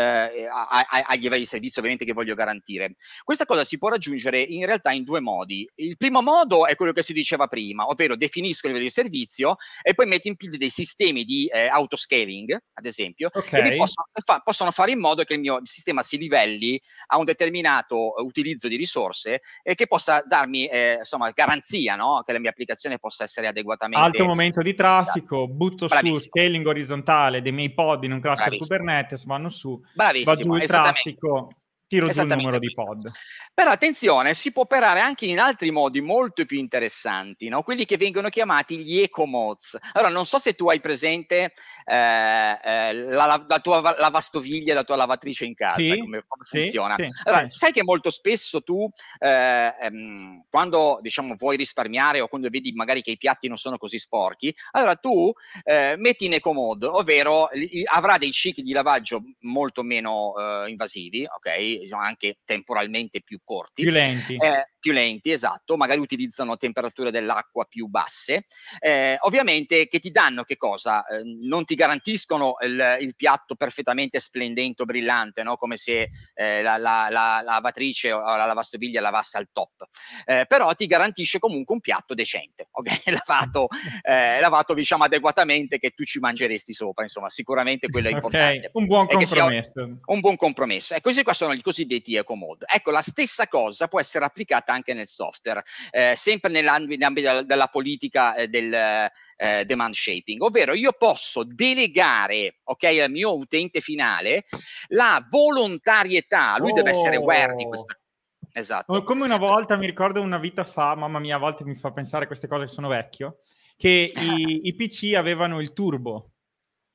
agli livelli di servizio ovviamente che voglio garantire. Questa cosa si può raggiungere in realtà in due modi. Il primo modo è quello che si diceva prima, ovvero definisco il livello di servizio e poi metto in piedi dei sistemi di eh, autoscaling, ad esempio, okay. che possono, fa, possono fare in in modo che il mio sistema si livelli a un determinato eh, utilizzo di risorse e che possa darmi eh, insomma, garanzia no? che la mia applicazione possa essere adeguatamente. Alto momento di traffico, esatto. butto Bravissimo. su scaling orizzontale dei miei pod in un cluster Bravissimo. Kubernetes, vanno su, Bravissimo, va giù il traffico tiro giù il numero di pod. Però attenzione, si può operare anche in altri modi molto più interessanti, no? quelli che vengono chiamati gli eco-mods. Allora, non so se tu hai presente eh, eh la, la, tua lavastoviglie, la tua lavatrice in casa, sì, come, come sì, funziona. Sì, allora, sai che molto spesso tu, eh, ehm, quando diciamo, vuoi risparmiare o quando vedi magari che i piatti non sono così sporchi, allora tu eh, metti in eco-mod, ovvero li, avrà dei cicli di lavaggio molto meno eh, invasivi, ok? sono anche temporalmente più corti. Più lenti. Eh, più lenti, esatto, magari utilizzano temperature dell'acqua più basse. Eh, ovviamente che ti danno che cosa? Eh, non ti garantiscono il, il, piatto perfettamente splendente o brillante, no? come se eh, la, la, la, lavatrice o la lavastoviglie lavasse al top, eh, però ti garantisce comunque un piatto decente, okay? lavato, eh, lavato diciamo adeguatamente che tu ci mangeresti sopra, insomma sicuramente quello è importante. Okay, un buon compromesso. Un buon compromesso. E così qua sono i cosiddetti eco mode. Ecco, la stessa cosa può essere applicata anche nel software, eh, sempre nell'ambito della, politica eh, del eh, demand shaping, ovvero io posso delegare ok, al mio utente finale la volontarietà, lui oh. deve essere aware di questa cosa. Oh. Esatto. Oh, come una volta, mi ricordo una vita fa, mamma mia, a volte mi fa pensare queste cose che sono vecchio, che i, i PC avevano il turbo,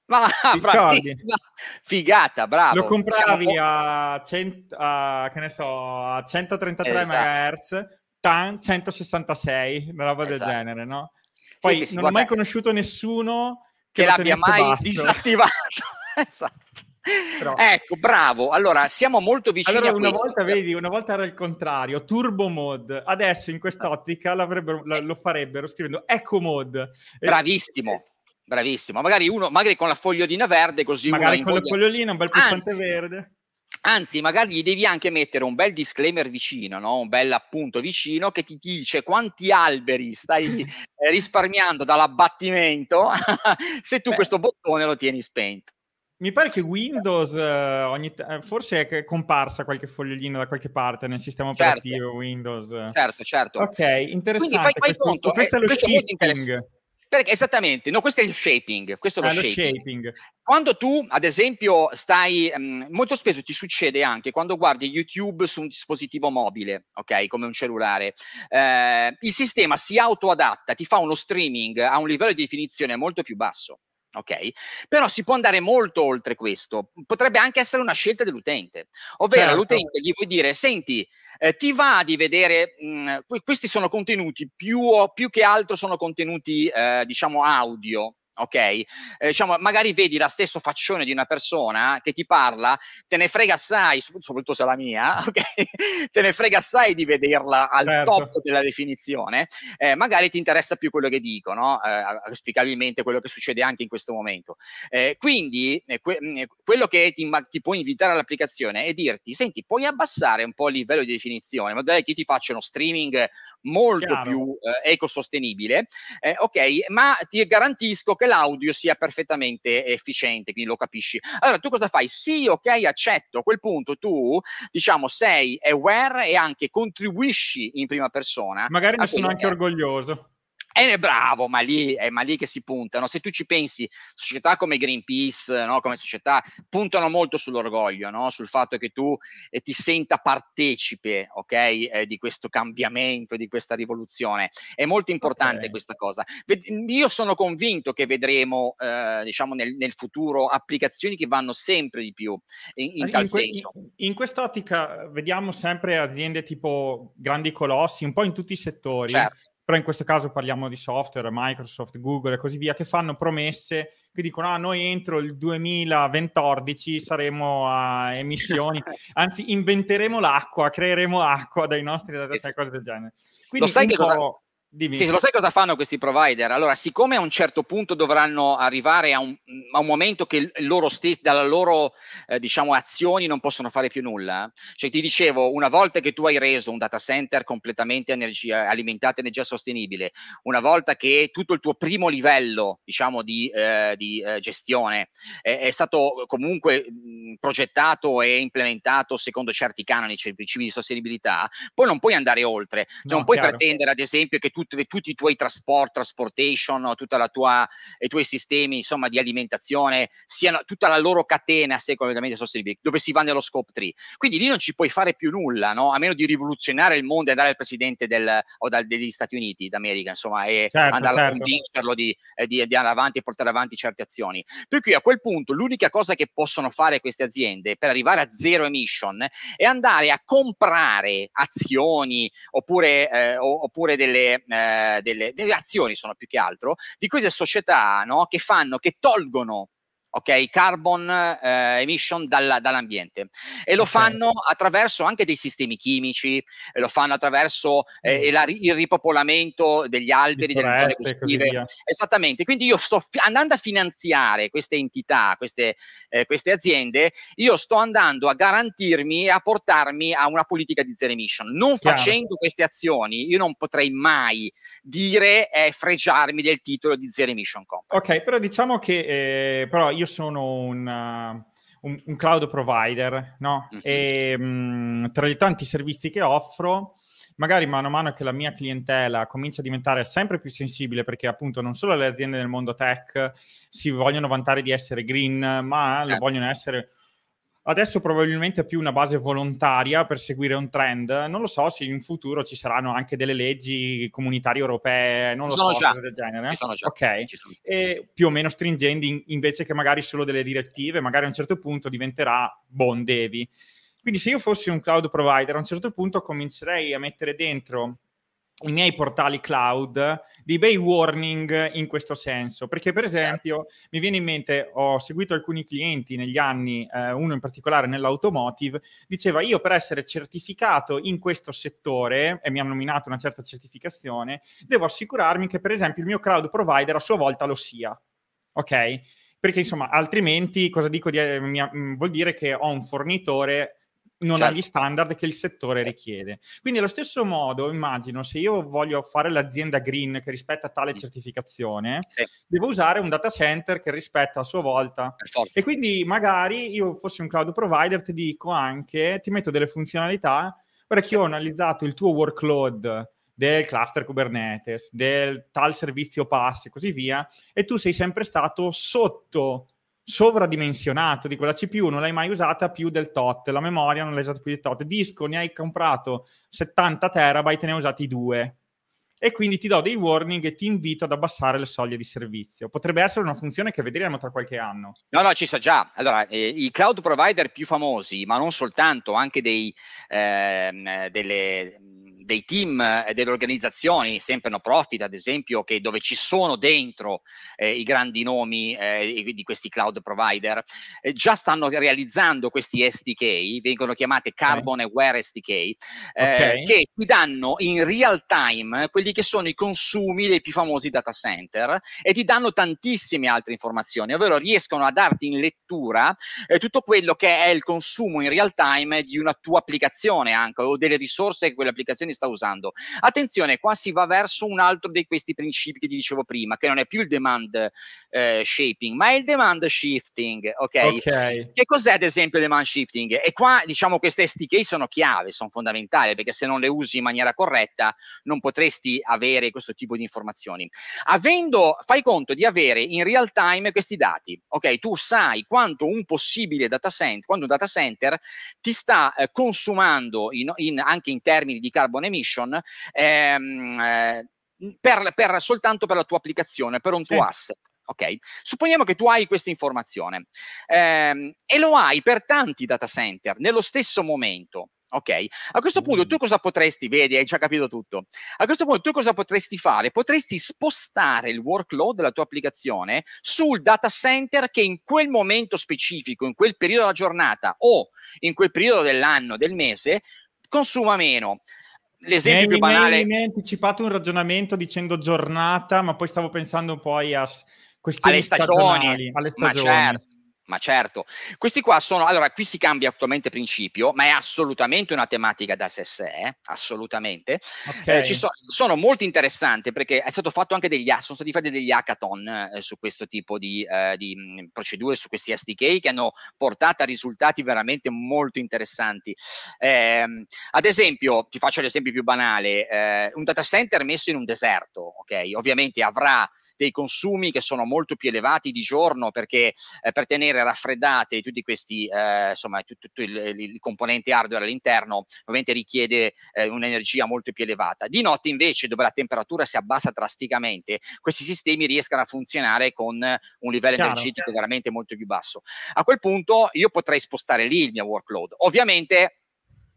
ma figata, bravo. Lo compravi a, cent... a, che ne so, a 133 esatto. MHz, TAN 166, una roba esatto. del genere, no? Poi sì, sì, non guarda... ho mai conosciuto nessuno che, che l'abbia mai basso. disattivato. esatto. Però... Ecco, bravo. Allora, siamo molto vicini allora, una questo. volta, vedi, una volta era il contrario, turbo mode. Adesso in quest'ottica lo farebbero scrivendo eco mode. Bravissimo. Bravissimo, magari uno, magari con la fogliolina verde così. Magari con invoglia... la fogliolina, un bel pulsante verde. Anzi, magari gli devi anche mettere un bel disclaimer vicino, no? un bel appunto vicino che ti dice quanti alberi stai eh, risparmiando dall'abbattimento se tu Beh. questo bottone lo tieni spento. Mi pare che Windows eh, t- eh, forse è comparsa qualche fogliolino da qualche parte nel sistema certo. operativo Windows. Certo, certo. Ok, interessante. Quindi fai, fai questo, conto, questo è eh, lo questo shifting. Perché esattamente, no, questo è il shaping, questo è ah, lo, shaping. Quando tu, ad esempio, stai, mh, mm, molto spesso ti succede anche quando guardi YouTube su un dispositivo mobile, ok, come un cellulare, eh, il sistema si autoadatta, ti fa uno streaming a un livello di definizione molto più basso ok? Però si può andare molto oltre questo, mhmm, potrebbe anche essere una scelta dell'utente, ovvero certo. l'utente gli vuoi dire, senti, eh, ti va di vedere, mh, mhmm, questi sono contenuti, più, più che altro sono contenuti, eh, diciamo, audio, ok? Eh, diciamo, magari vedi la stessa faccione di una persona che ti parla, te ne frega assai, soprattutto se è la mia, ok? te ne frega assai di vederla al certo. top della definizione, eh, magari ti interessa più quello che dicono, eh, auspicabilmente quello che succede anche in questo momento. Eh, quindi eh, que- mm, eh, quello che ti, ti può invitare all'applicazione è dirti, senti, puoi abbassare un po' il livello di definizione, ma dai che io ti faccia uno streaming molto Chiaro. più eh, ecosostenibile, ok? Ma ti garantisco che che l'audio sia perfettamente efficiente, quindi lo capisci. Allora tu cosa fai? Sì, ok, accetto. A quel punto tu, diciamo, sei aware e anche contribuisci in prima persona. Magari ne sono anche è. orgoglioso è eh, bravo, ma lì, è eh, ma lì che si puntano. Se tu ci pensi, società come Greenpeace, no? come società, puntano molto sull'orgoglio, no? sul fatto che tu eh, ti senta partecipe okay? eh, di questo cambiamento, di questa rivoluzione. È molto importante okay. questa cosa. Io sono convinto che vedremo eh, diciamo nel, nel, futuro applicazioni che vanno sempre di più in, in, in tal que- senso. In, in quest'ottica eh, vediamo sempre aziende tipo grandi colossi, un po' in tutti i settori. Certo però in questo caso parliamo di software, Microsoft, Google e così via, che fanno promesse che dicono ah noi entro il 2014 saremo a emissioni, anzi inventeremo l'acqua, creeremo acqua dai nostri data, esatto. cose del genere. Quindi Lo sai che cosa, Dimmi. Sì, lo sai cosa fanno questi provider? Allora, siccome a un certo punto dovranno arrivare a un, a un momento che loro stessi, dalla loro eh, diciamo, azioni non possono fare più nulla, cioè ti dicevo, una volta che tu hai reso un data center completamente energia, alimentato energia sostenibile, una volta che tutto il tuo primo livello diciamo, di, eh, di eh, gestione è stato comunque mh, progettato e implementato secondo certi canoni, cioè i principi di sostenibilità, poi non puoi andare oltre, cioè, no, non puoi chiaro. pretendere ad esempio che tu tutte, tutti i tuoi trasport, transportation, tutta la tua, i tuoi sistemi insomma, di alimentazione, siano, tutta la loro catena sia economicamente sostenibile, dove si va nello scope 3. Quindi lì non ci puoi fare più nulla, no? a meno di rivoluzionare il mondo e andare al presidente del, o dal, degli Stati Uniti d'America, insomma, e certo, andare certo. a convincerlo di, eh, di, di, andare avanti e portare avanti certe azioni. Per cui a quel punto l'unica cosa che possono fare queste aziende per arrivare a zero emission è andare a comprare azioni oppure, eh, oppure delle, eh, eh, delle, delle azioni sono più che altro, di queste società no, che fanno, che tolgono ok? Carbon eh, emission dalla, dall'ambiente. E lo okay. fanno attraverso anche dei sistemi chimici, lo fanno attraverso eh, mm. la, il ripopolamento degli alberi, delle zone boschive. Esattamente. Quindi io sto fi- andando a finanziare queste entità, queste, eh, queste, aziende, io sto andando a garantirmi e a portarmi a una politica di zero emission. Non Chiaro. facendo queste azioni, io non potrei mai dire e eh, fregiarmi del titolo di zero emission company. Ok, però diciamo che eh, però io io sono un, uh, un, un cloud provider, no? Mm-hmm. E mh, mm, tra i tanti servizi che offro, magari mano a mano che la mia clientela comincia a diventare sempre più sensibile, perché appunto non solo le aziende del mondo tech si vogliono vantare di essere green, ma eh. lo certo. vogliono essere Adesso probabilmente è più una base volontaria per seguire un trend. Non lo so se in futuro ci saranno anche delle leggi comunitarie europee, non lo sono so, già. del genere. Ci sono già. Ok. Ci sono. E più o meno stringenti invece che magari solo delle direttive, magari a un certo punto diventerà bon devi. Quindi se io fossi un cloud provider, a un certo punto comincerei a mettere dentro i miei portali cloud dei bei warning in questo senso perché per certo. esempio mi viene in mente ho seguito alcuni clienti negli anni eh, uno in particolare nell'automotive diceva io per essere certificato in questo settore e mi hanno nominato una certa certificazione devo assicurarmi che per esempio il mio cloud provider a sua volta lo sia ok perché insomma altrimenti cosa dico di, eh, mia, mm, vuol dire che ho un fornitore non certo. ha gli certo. standard che il settore eh. richiede. Quindi allo stesso modo, immagino, se io voglio fare l'azienda green che rispetta tale mm. certificazione, sì. devo usare un data center che rispetta a sua volta. E quindi magari io fossi un cloud provider, ti dico anche, ti metto delle funzionalità, guarda io ho analizzato il tuo workload del cluster Kubernetes, del tal servizio pass e così via, e tu sei sempre stato sotto sovradimensionato. di quella CPU non l'hai mai usata più del tot, la memoria non l'hai usata più del tot, disco ne hai comprato 70 terabyte e ne hai usati due. E quindi ti do dei warning e ti invito ad abbassare le soglie di servizio. Potrebbe essere una funzione che vedremo tra qualche anno. No, no, ci sta già. Allora, eh, i cloud provider più famosi, ma non soltanto, anche dei, eh, delle dei team e eh, delle organizzazioni, sempre no profit ad esempio, che dove ci sono dentro eh, i grandi nomi eh, di questi cloud provider, eh, già stanno realizzando questi SDK, vengono chiamate Carbon okay. Aware SDK, eh, okay. che ti danno in real time quelli che sono i consumi dei più famosi data center e ti danno tantissime altre informazioni, ovvero riescono a darti in lettura eh, tutto quello che è il consumo in real time di una tua applicazione anche o delle risorse che quelle applicazioni sta usando. Attenzione, qua si va verso un altro di questi principi che ti dicevo prima, che non è più il demand eh, shaping, ma è il demand shifting, okay? ok? Che cos'è ad esempio il demand shifting? E qua diciamo queste SDK sono chiave, sono fondamentali, perché se non le usi in maniera corretta non potresti avere questo tipo di informazioni. Avendo, fai conto di avere in real time questi dati, ok? Tu sai quanto un possibile data center, quando un data center ti sta eh, consumando in, in, anche in termini di carbon Amazon Emission ehm, eh, per, per, soltanto per la tua applicazione, per un sì. tuo asset. Ok, supponiamo che tu hai questa informazione ehm, e lo hai per tanti data center nello stesso momento. Ok, a questo punto mm. tu cosa potresti, vedi, hai già capito tutto. A questo punto tu cosa potresti fare? Potresti spostare il workload della tua applicazione sul data center che in quel momento specifico, in quel periodo della giornata o in quel periodo dell'anno, del mese, consuma meno l'esempio più banale... Mi hai anticipato un ragionamento dicendo giornata, ma poi stavo pensando poi a questioni alle stagioni, alle stagioni. Ma certo, ma certo, questi qua sono, allora qui si cambia attualmente principio, ma è assolutamente una tematica da sé sé, eh? assolutamente. Okay. Eh, ci so, sono molto interessanti perché è stato fatto anche degli, sono stati fatti degli hackathon eh, su questo tipo di, eh, di, mm, procedure, su questi SDK che hanno portato a risultati veramente molto interessanti. Ehm, ad esempio, ti faccio l'esempio più banale, eh, un data center messo in un deserto, ok? Ovviamente avrà dei consumi che sono molto più elevati di giorno perché eh, per tenere raffreddate tutti questi, eh, insomma, tutto, tutto il, il, componente hardware all'interno ovviamente richiede eh, un'energia molto più elevata. Di notte invece dove la temperatura si abbassa drasticamente, questi sistemi riescono a funzionare con un livello Chiaro. energetico veramente molto più basso. A quel punto io potrei spostare lì il mio workload. Ovviamente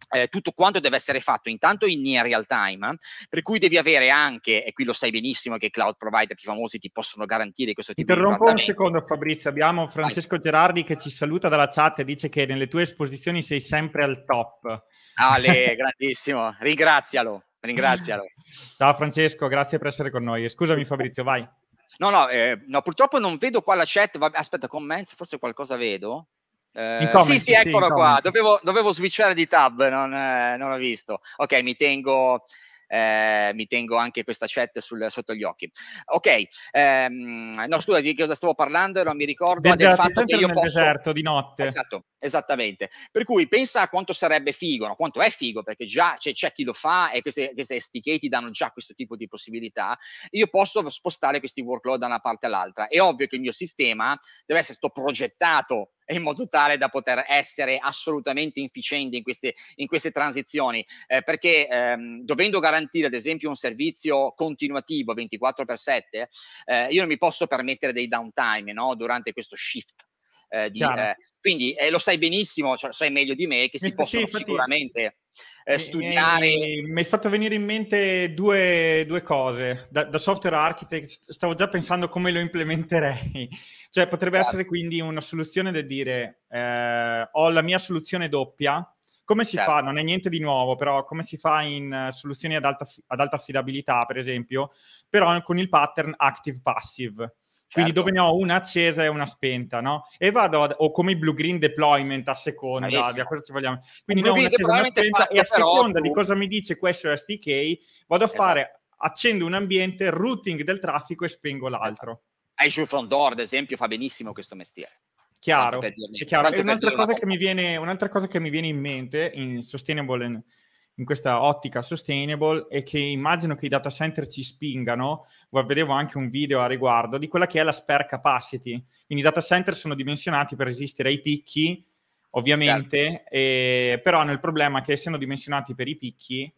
eh, tutto quanto deve essere fatto intanto in real time, per cui devi avere anche, e qui lo sai benissimo che i cloud provider più famosi ti possono garantire questo tipo Interrompo di Interrompo un secondo Fabrizio, abbiamo Francesco Vai. Gerardi che ci saluta dalla chat e dice che nelle tue esposizioni sei sempre al top. Ale, grandissimo, ringrazialo, ringrazialo. Ciao Francesco, grazie per essere con noi. Scusami Fabrizio, vai. No, no, eh, no purtroppo non vedo qua la chat, vabbè, aspetta, comments, forse qualcosa vedo. Eh, comment, sì, sì, eccolo qua. Dovevo, dovevo switchare di tab, non, eh, non ho visto. Ok, mi tengo. Eh, mi tengo anche questa chat sul, sotto gli occhi. Ok, ehm, no scusa di cosa stavo parlando, non mi ricordo del, del fatto che io posso... deserto di notte. Esatto, esattamente. Per cui pensa a quanto sarebbe figo, no? quanto è figo, perché già c'è, c'è chi lo fa e queste, queste ti danno già questo tipo di possibilità. Io posso spostare questi workload da una parte all'altra. È ovvio che il mio sistema deve essere sto progettato in modo tale da poter essere assolutamente inficiente in queste, in queste transizioni, eh, perché ehm, dovendo garantire ad esempio un servizio continuativo 24x7, eh, io non mi posso permettere dei downtime no? durante questo shift eh, di, eh, quindi eh, lo sai benissimo, cioè, lo sai meglio di me, che si sì, possono sì, sicuramente eh, studiare. mi hai fatto venire in mente due, due cose. Da, da, software architect stavo già pensando come lo implementerei. cioè potrebbe certo. essere quindi una soluzione del dire eh, ho la mia soluzione doppia. Come si certo. fa? Non è niente di nuovo, però come si fa in soluzioni ad alta, ad alta affidabilità, per esempio, però con il pattern active-passive. Quindi certo. dove ne ho una accesa e una spenta, no? E vado, ad, o come i blue green deployment a seconda, Bravissimo. di cosa ci vogliamo. Quindi ne ho una accesa e una spenta e a seconda di cosa mi dice questo SDK, vado a esatto. fare, accendo un ambiente, routing del traffico e spengo esatto. l'altro. Esatto. Azure Front Door, ad esempio, fa benissimo questo mestiere. Chiaro, dirmi, chiaro. Un'altra, cosa viene, un'altra, cosa che mi viene, in mente in Sustainable and in questa ottica sustainable e che immagino che i data center ci spingano, vedevo anche un video a riguardo, di quella che è la spare capacity. Quindi i data center sono dimensionati per resistere ai picchi, ovviamente, certo. e, però hanno il problema che essendo dimensionati per i picchi,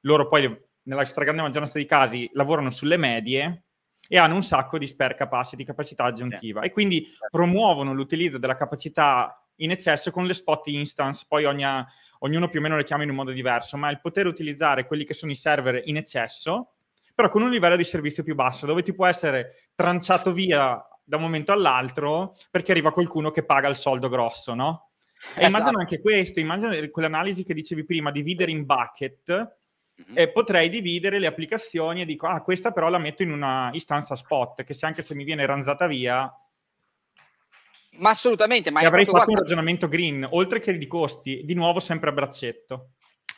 loro poi nella stragrande maggioranza dei casi lavorano sulle medie e hanno un sacco di spare capacity, capacità aggiuntiva. Certo. E quindi certo. promuovono l'utilizzo della capacità in eccesso con le spot instance, poi ogni, ognuno più o meno le chiama in un modo diverso, ma il poter utilizzare quelli che sono i server in eccesso, però con un livello di servizio più basso, dove ti può essere tranciato via da un momento all'altro perché arriva qualcuno che paga il soldo grosso, no? E esatto. immagino anche questo, immagino quell'analisi che dicevi prima, dividere in bucket, mm-hmm. e potrei dividere le applicazioni e dico, ah, questa però la metto in una istanza spot, che se anche se mi viene ranzata via, ma assolutamente. Ma avrei fatto guarda... un ragionamento green, oltre che di costi, di nuovo sempre a braccetto.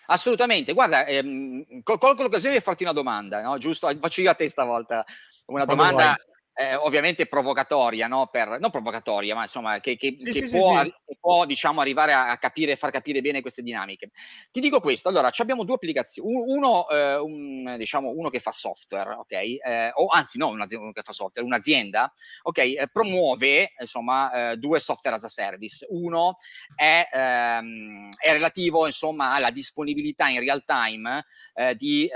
Assolutamente. Guarda, ehm, colgo l'occasione per farti una domanda, no? giusto? Faccio io a te stavolta una Quando domanda. Vuoi eh, ovviamente provocatoria, no? per, non provocatoria, ma insomma che, che, sì, che sì, può, sì. può diciamo, arrivare a capire, far capire bene queste dinamiche. Ti dico questo, allora abbiamo due applicazioni, uno, eh, un, diciamo, uno che fa software, ok? Eh, o anzi no, uno che fa software, un'azienda, ok? Eh, promuove insomma eh, due software as a service. Uno è, ehm, è relativo insomma alla disponibilità in real time eh, di,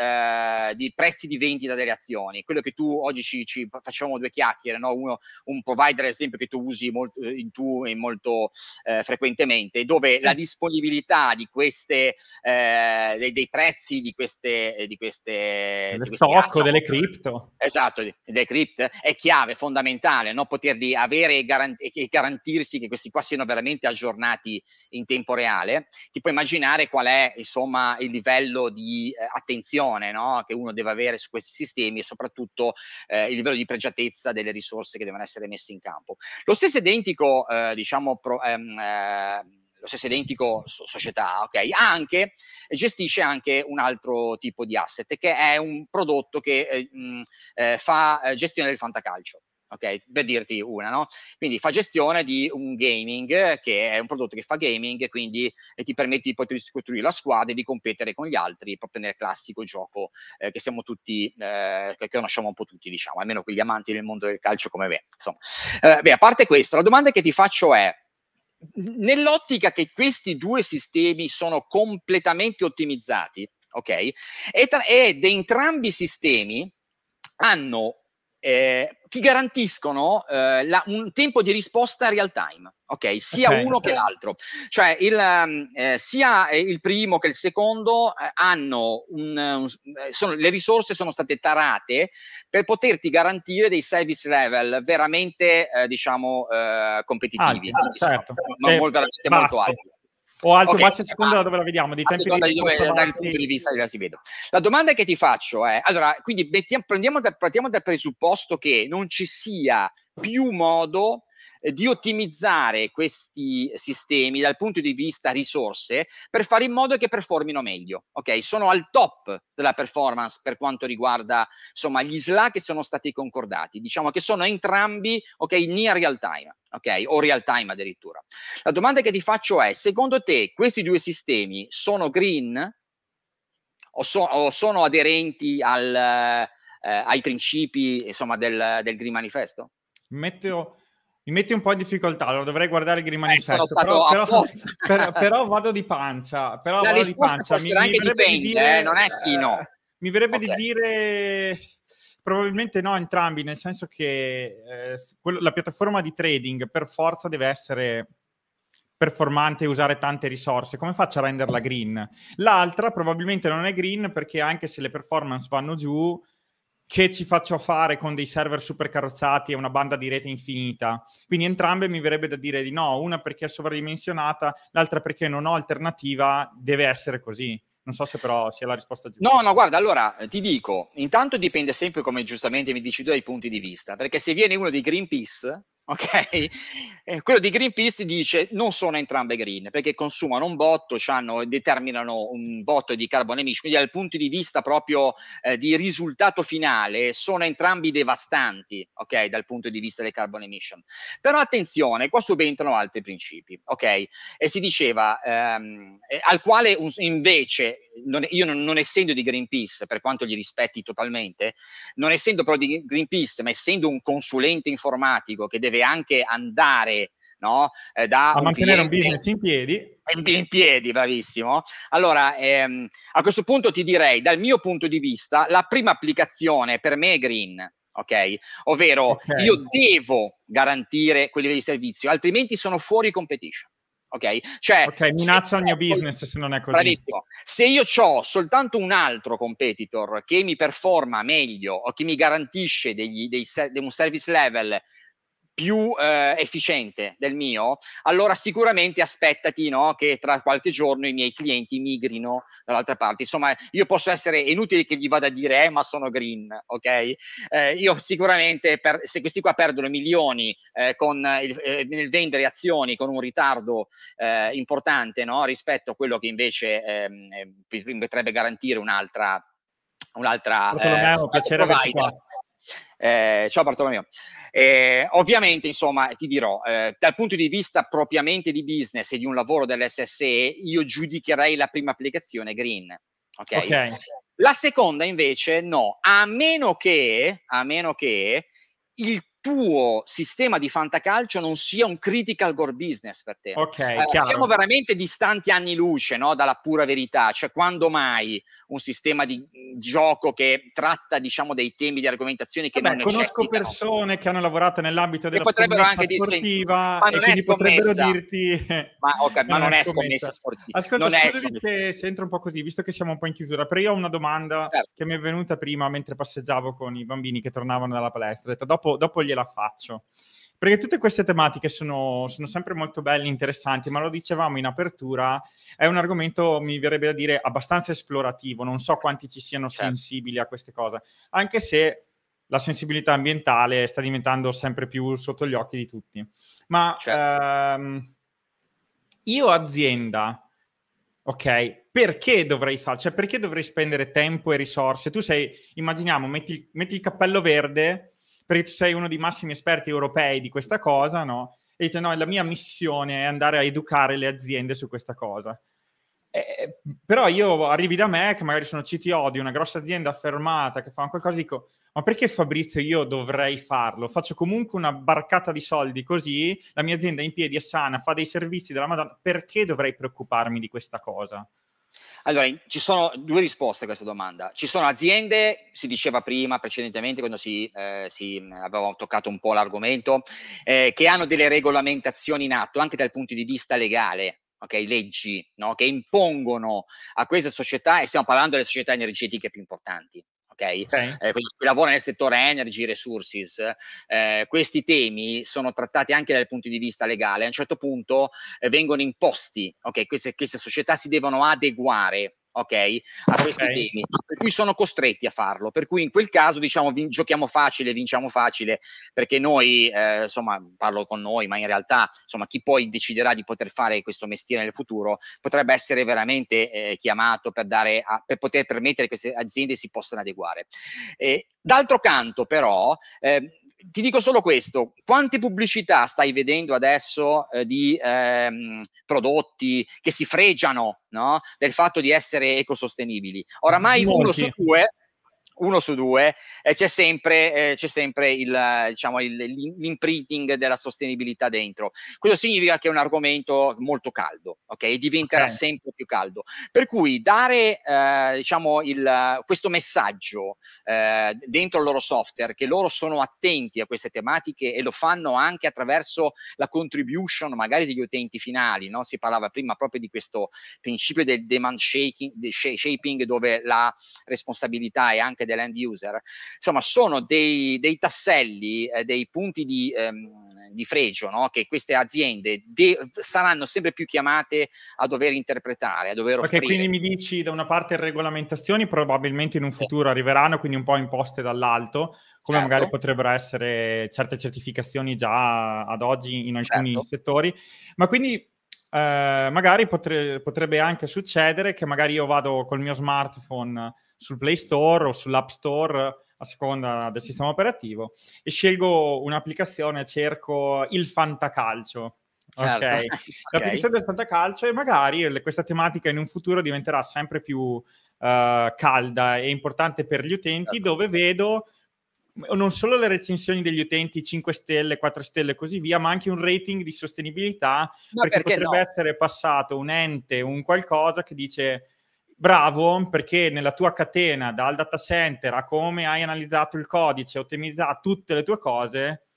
di, prezzi di vendita delle azioni, quello che tu oggi ci, ci facevamo due chiacchiere, no? Uno, un provider ad esempio che tu usi molto, eh, in tu, in molto eh, frequentemente, dove sì. la disponibilità di queste, eh, dei, dei, prezzi di queste... Eh, di queste Del tocco delle cripto. Esatto, delle cripto è chiave, fondamentale, no? poterli avere e, garant- e garantirsi che questi qua siano veramente aggiornati in tempo reale. Ti puoi immaginare qual è insomma il livello di eh, attenzione no? che uno deve avere su questi sistemi e soprattutto eh, il livello di pregiatezza pienezza delle risorse che devono essere messe in campo. Lo stesso identico, eh, diciamo, pro, ehm, eh, lo stesso identico società, ok? Anche, eh, gestisce anche un altro tipo di asset che è un prodotto che eh, mh, eh, fa eh, gestione del fantacalcio ok? Per dirti una, no? Quindi fa gestione di un gaming che è un prodotto che fa gaming quindi e ti permette di poter costruire la squadra e di competere con gli altri proprio nel classico gioco eh, che siamo tutti, eh, che conosciamo un po' tutti, diciamo, almeno quegli amanti del mondo del calcio come me, insomma. Eh, beh, a parte questo, la domanda che ti faccio è, nell'ottica che questi due sistemi sono completamente ottimizzati, ok? Ed, ed entrambi i sistemi hanno eh, ti garantiscono eh, la, un tempo di risposta real time, ok? Sia okay, uno okay. che l'altro. Cioè, il, eh, sia eh, il primo che il secondo eh, hanno un, un eh, sono, le risorse sono state tarate per poterti garantire dei service level veramente, diciamo, competitivi. Ah, certo. diciamo, non molto, veramente vasto. molto alti. O altro okay. basso, a seconda da dove la vediamo, dei tempi di, dove, dal punto di vista che si vedo. La domanda che ti faccio è, allora, quindi mettiamo, partiamo dal presupposto che non ci sia più modo eh, di ottimizzare questi sistemi dal punto di vista risorse per fare in modo che performino meglio. Ok, sono al top della performance per quanto riguarda insomma gli SLA che sono stati concordati. Diciamo che sono entrambi ok near real time. Ok, o real time addirittura. La domanda che ti faccio è: secondo te questi due sistemi sono green o, so, o sono aderenti al, eh, ai principi insomma, del, del Green Manifesto? Meteo mi metti un po' in difficoltà, allora dovrei guardare il Grimanifesto, eh, però, però, per, però, vado di pancia. Però La vado di pancia. Mi, mi dipende, di dire, eh, non è sì no. Eh, mi verrebbe okay. di dire probabilmente no entrambi, nel senso che eh, quello, la piattaforma di trading per forza deve essere performante e usare tante risorse, come faccio a renderla green? L'altra probabilmente non è green perché anche se le performance vanno giù, che ci faccio fare con dei server super carrozzati e una banda di rete infinita. Quindi entrambe mi verrebbe da dire di no, una perché è sovradimensionata, l'altra perché non ho alternativa, deve essere così. Non so se però sia la risposta giusta. No, no, guarda, allora eh, ti dico, intanto dipende sempre, come giustamente mi dici tu, dai punti di vista, perché se viene uno di Greenpeace ok? Eh, quello di Greenpeace dice non sono entrambe green perché consumano un botto, determinano un botto di carbon emission, quindi dal punto di vista proprio eh, di risultato finale sono entrambi devastanti, ok? Dal punto di vista delle carbon emission. Però attenzione, qua subentrano altri principi, ok? E si diceva, ehm, eh, al quale invece, non, io non, non essendo di Greenpeace, per quanto gli rispetti totalmente, non essendo però di Greenpeace, ma essendo un consulente informatico che deve deve anche andare no? eh, da a mantenere un business in piedi in, piedi, bravissimo. Allora, ehm, a questo punto ti direi, dal mio punto di vista, la prima applicazione per me è Green, ok? Ovvero okay. io devo garantire quel livello di servizio, altrimenti sono fuori competition. Ok, cioè, okay, minaccia il mio business se non è così. Bravissimo. Se io ho soltanto un altro competitor che mi performa meglio o che mi garantisce degli, dei, dei, un service level più eh, efficiente del mio, allora sicuramente aspettati no, che tra qualche giorno i miei clienti migrino dall'altra parte. Insomma, io posso essere, è inutile che gli vada a dire, eh, ma sono green, ok? Eh, io sicuramente, per, se questi qua perdono milioni eh, con, eh, nel vendere azioni con un ritardo eh, importante no, rispetto a quello che invece ehm, potrebbe garantire un'altra un'altra Bartolomeo, eh, piacere provider. Eh, ciao Bartolomeo. Eh, ovviamente, insomma, ti dirò, eh, dal punto di vista propriamente di business e di un lavoro dell'SSE, io giudicherei la prima applicazione green. Ok. okay. La seconda invece no, a meno che, a meno che il tuo sistema di fantacalcio non sia un critical core business per te. Ok, eh, siamo veramente distanti anni luce no? dalla pura verità, cioè quando mai un sistema di mhmm, gioco che tratta diciamo dei temi di argomentazione che Vabbè, non conosco persone che hanno lavorato nell'ambito della potrebbero anche sportiva ma non è scommessa. dirti ma, okay, ma non, non, è scommessa, scommessa sportiva. Ascolta, scusami se, se entro un po' così, visto che siamo un po' in chiusura, però io ho una domanda certo. che mi è venuta prima mentre passeggiavo con i bambini che tornavano dalla palestra, detto dopo, dopo gli gliela faccio. Perché tutte queste tematiche sono, sono sempre molto belle, interessanti, ma lo dicevamo in apertura, è un argomento, mi verrebbe da dire, abbastanza esplorativo, non so quanti ci siano certo. sensibili a queste cose, anche se la sensibilità ambientale sta diventando sempre più sotto gli occhi di tutti. Ma certo. ehm, io azienda, ok, perché dovrei farlo? Cioè, perché dovrei spendere tempo e risorse? Tu sei, immaginiamo, metti, metti il cappello verde perché tu sei uno dei massimi esperti europei di questa cosa, no? E dice, no, la mia missione è andare a educare le aziende su questa cosa. Eh, però io arrivi da me, che magari sono CTO di una grossa azienda affermata che fa qualcosa, dico: Ma perché Fabrizio io dovrei farlo? Faccio comunque una barcata di soldi così, la mia azienda è in piedi, è sana, fa dei servizi della Madonna, perché dovrei preoccuparmi di questa cosa? Allora, ci sono due risposte a questa domanda. Ci sono aziende, si diceva prima, precedentemente, quando si, eh, si mm, avevamo toccato un po' l'argomento, eh, che hanno delle regolamentazioni in atto anche dal punto di vista legale, okay, leggi no? che impongono a queste società, e stiamo parlando delle società energetiche più importanti, ok? okay. Eh, quindi si lavora nel settore energy resources. Eh, questi temi sono trattati anche dal punto di vista legale. A un certo punto eh, vengono imposti, ok? Queste, queste società si devono adeguare ok? A questi okay. temi, per cui sono costretti a farlo, per cui in quel caso diciamo vin- giochiamo facile, vinciamo facile, perché noi, eh, insomma, parlo con noi, ma in realtà, insomma, chi poi deciderà di poter fare questo mestiere nel futuro potrebbe essere veramente eh, chiamato per, dare a, per poter permettere che queste aziende si possano adeguare. Eh, d'altro canto, però, eh, ti dico solo questo, quante pubblicità stai vedendo adesso eh, di ehm, prodotti che si fregiano no? del fatto di essere ecosostenibili? Oramai Molti. uno su due uno su due, eh, c'è sempre, eh, c'è sempre il, diciamo, il, l'imprinting della sostenibilità dentro. Questo significa che è un argomento molto caldo, ok? E diventerà okay. sempre più caldo. Per cui dare, eh, diciamo, il, questo messaggio eh, dentro il loro software, che loro sono attenti a queste tematiche e lo fanno anche attraverso la contribution magari degli utenti finali, no? Si parlava prima proprio di questo principio del demand shaking, de shaping dove la responsabilità è anche anche dell'end user. Insomma, sono dei, dei tasselli, eh, dei punti di, ehm, di fregio no? che queste aziende de- saranno sempre più chiamate a dover interpretare, a dover Perché offrire. Perché quindi mi dici da una parte regolamentazioni probabilmente in un futuro sì. arriveranno, quindi un po' imposte dall'alto, come certo. magari potrebbero essere certe certificazioni già ad oggi in alcuni certo. settori, ma quindi eh, magari potre- potrebbe anche succedere che magari io vado col mio smartphone sul Play Store o sull'App Store a seconda del sistema operativo e scelgo un'applicazione, cerco il fantacalcio. Certo. Okay. L'applicazione del fantacalcio e magari questa tematica in un futuro diventerà sempre più uh, calda e importante per gli utenti certo. dove vedo non solo le recensioni degli utenti 5 stelle, 4 stelle e così via, ma anche un rating di sostenibilità perché, perché, potrebbe no. essere passato un ente, un qualcosa che dice bravo perché nella tua catena dal data center a come hai analizzato il codice, ottimizzato tutte le tue cose,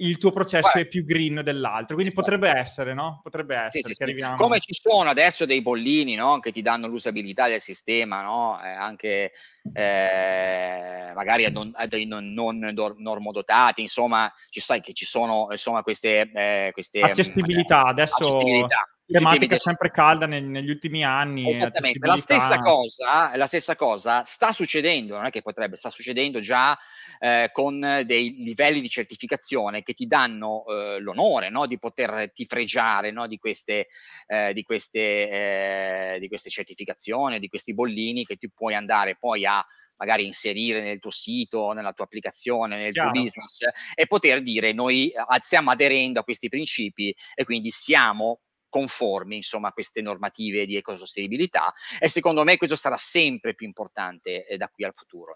il tuo processo Guarda, è più green dell'altro. Quindi esatto. potrebbe essere, no? Potrebbe essere sì, sì, sì. Come ci sono adesso dei bollini no? che ti danno l'usabilità del sistema, no? eh, anche eh, magari a, don, a, dei non, non normodotati, insomma, ci sai che ci sono insomma, queste, eh, queste mm, accessibilità. Magari, adesso accessibilità tematica di... sempre calda neg- negli ultimi anni. Esattamente, la stessa, cosa, la stessa cosa sta succedendo, non è che potrebbe, sta succedendo già eh, con dei livelli di certificazione che ti danno eh, l'onore no? di poterti fregiare no? di, queste, eh, di, queste, eh, di queste certificazioni, di questi bollini che tu puoi andare poi a magari inserire nel tuo sito, nella tua applicazione, nel Chiaro. tuo business e poter dire noi eh, stiamo aderendo a questi principi e quindi siamo conformi insomma, a queste normative di ecosostenibilità e secondo me questo sarà sempre più importante eh, da qui al futuro.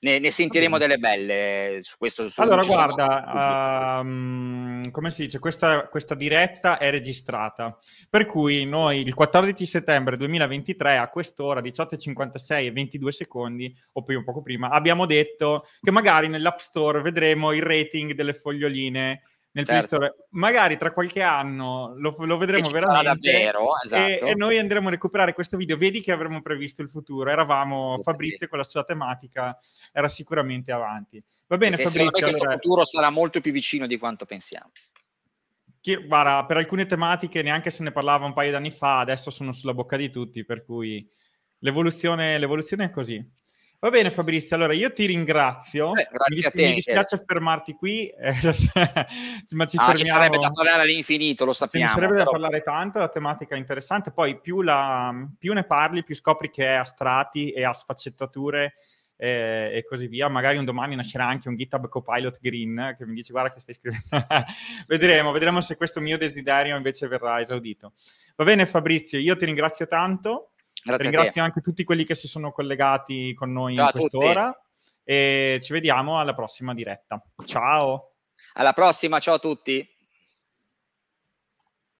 Ne, ne, sentiremo delle belle eh, su questo. Su allora guarda, um, come si dice, questa, questa diretta è registrata, per cui noi il 14 settembre 2023 a quest'ora 18.56 e 22 secondi, o prima, poco prima, abbiamo detto che magari nell'App Store vedremo il rating delle foglioline nel certo. Play Store. Magari tra qualche anno lo, lo vedremo veramente. davvero, esatto. E, e, noi andremo a recuperare questo video. Vedi che avremmo previsto il futuro. Eravamo sì, Fabrizio sì. con la sua tematica, era sicuramente avanti. Va bene, sì, Fabrizio. Secondo me allora... questo futuro sarà molto più vicino di quanto pensiamo. Che, guarda, per alcune tematiche neanche se ne parlava un paio d'anni fa, adesso sono sulla bocca di tutti, per cui l'evoluzione, l'evoluzione è così. Va bene Fabrizio, allora io ti ringrazio. Eh, grazie mi, a te. Mi dispiace eh. fermarti qui, eh, ma ci, ah, ci sarebbe da parlare all'infinito, lo sappiamo. Ci sarebbe però... da parlare tanto, la tematica è interessante, poi più, la, più, ne parli, più scopri che è a strati e a sfaccettature eh, e così via. Magari un domani nascerà anche un GitHub Copilot Green eh, che mi dice guarda che stai scrivendo. vedremo, vedremo se questo mio desiderio invece verrà esaudito. Va bene Fabrizio, io ti ringrazio tanto. Grazie Ringrazio anche tutti quelli che si sono collegati con noi Ciao in quest'ora e ci vediamo alla prossima diretta. Ciao! Alla prossima, ciao a tutti!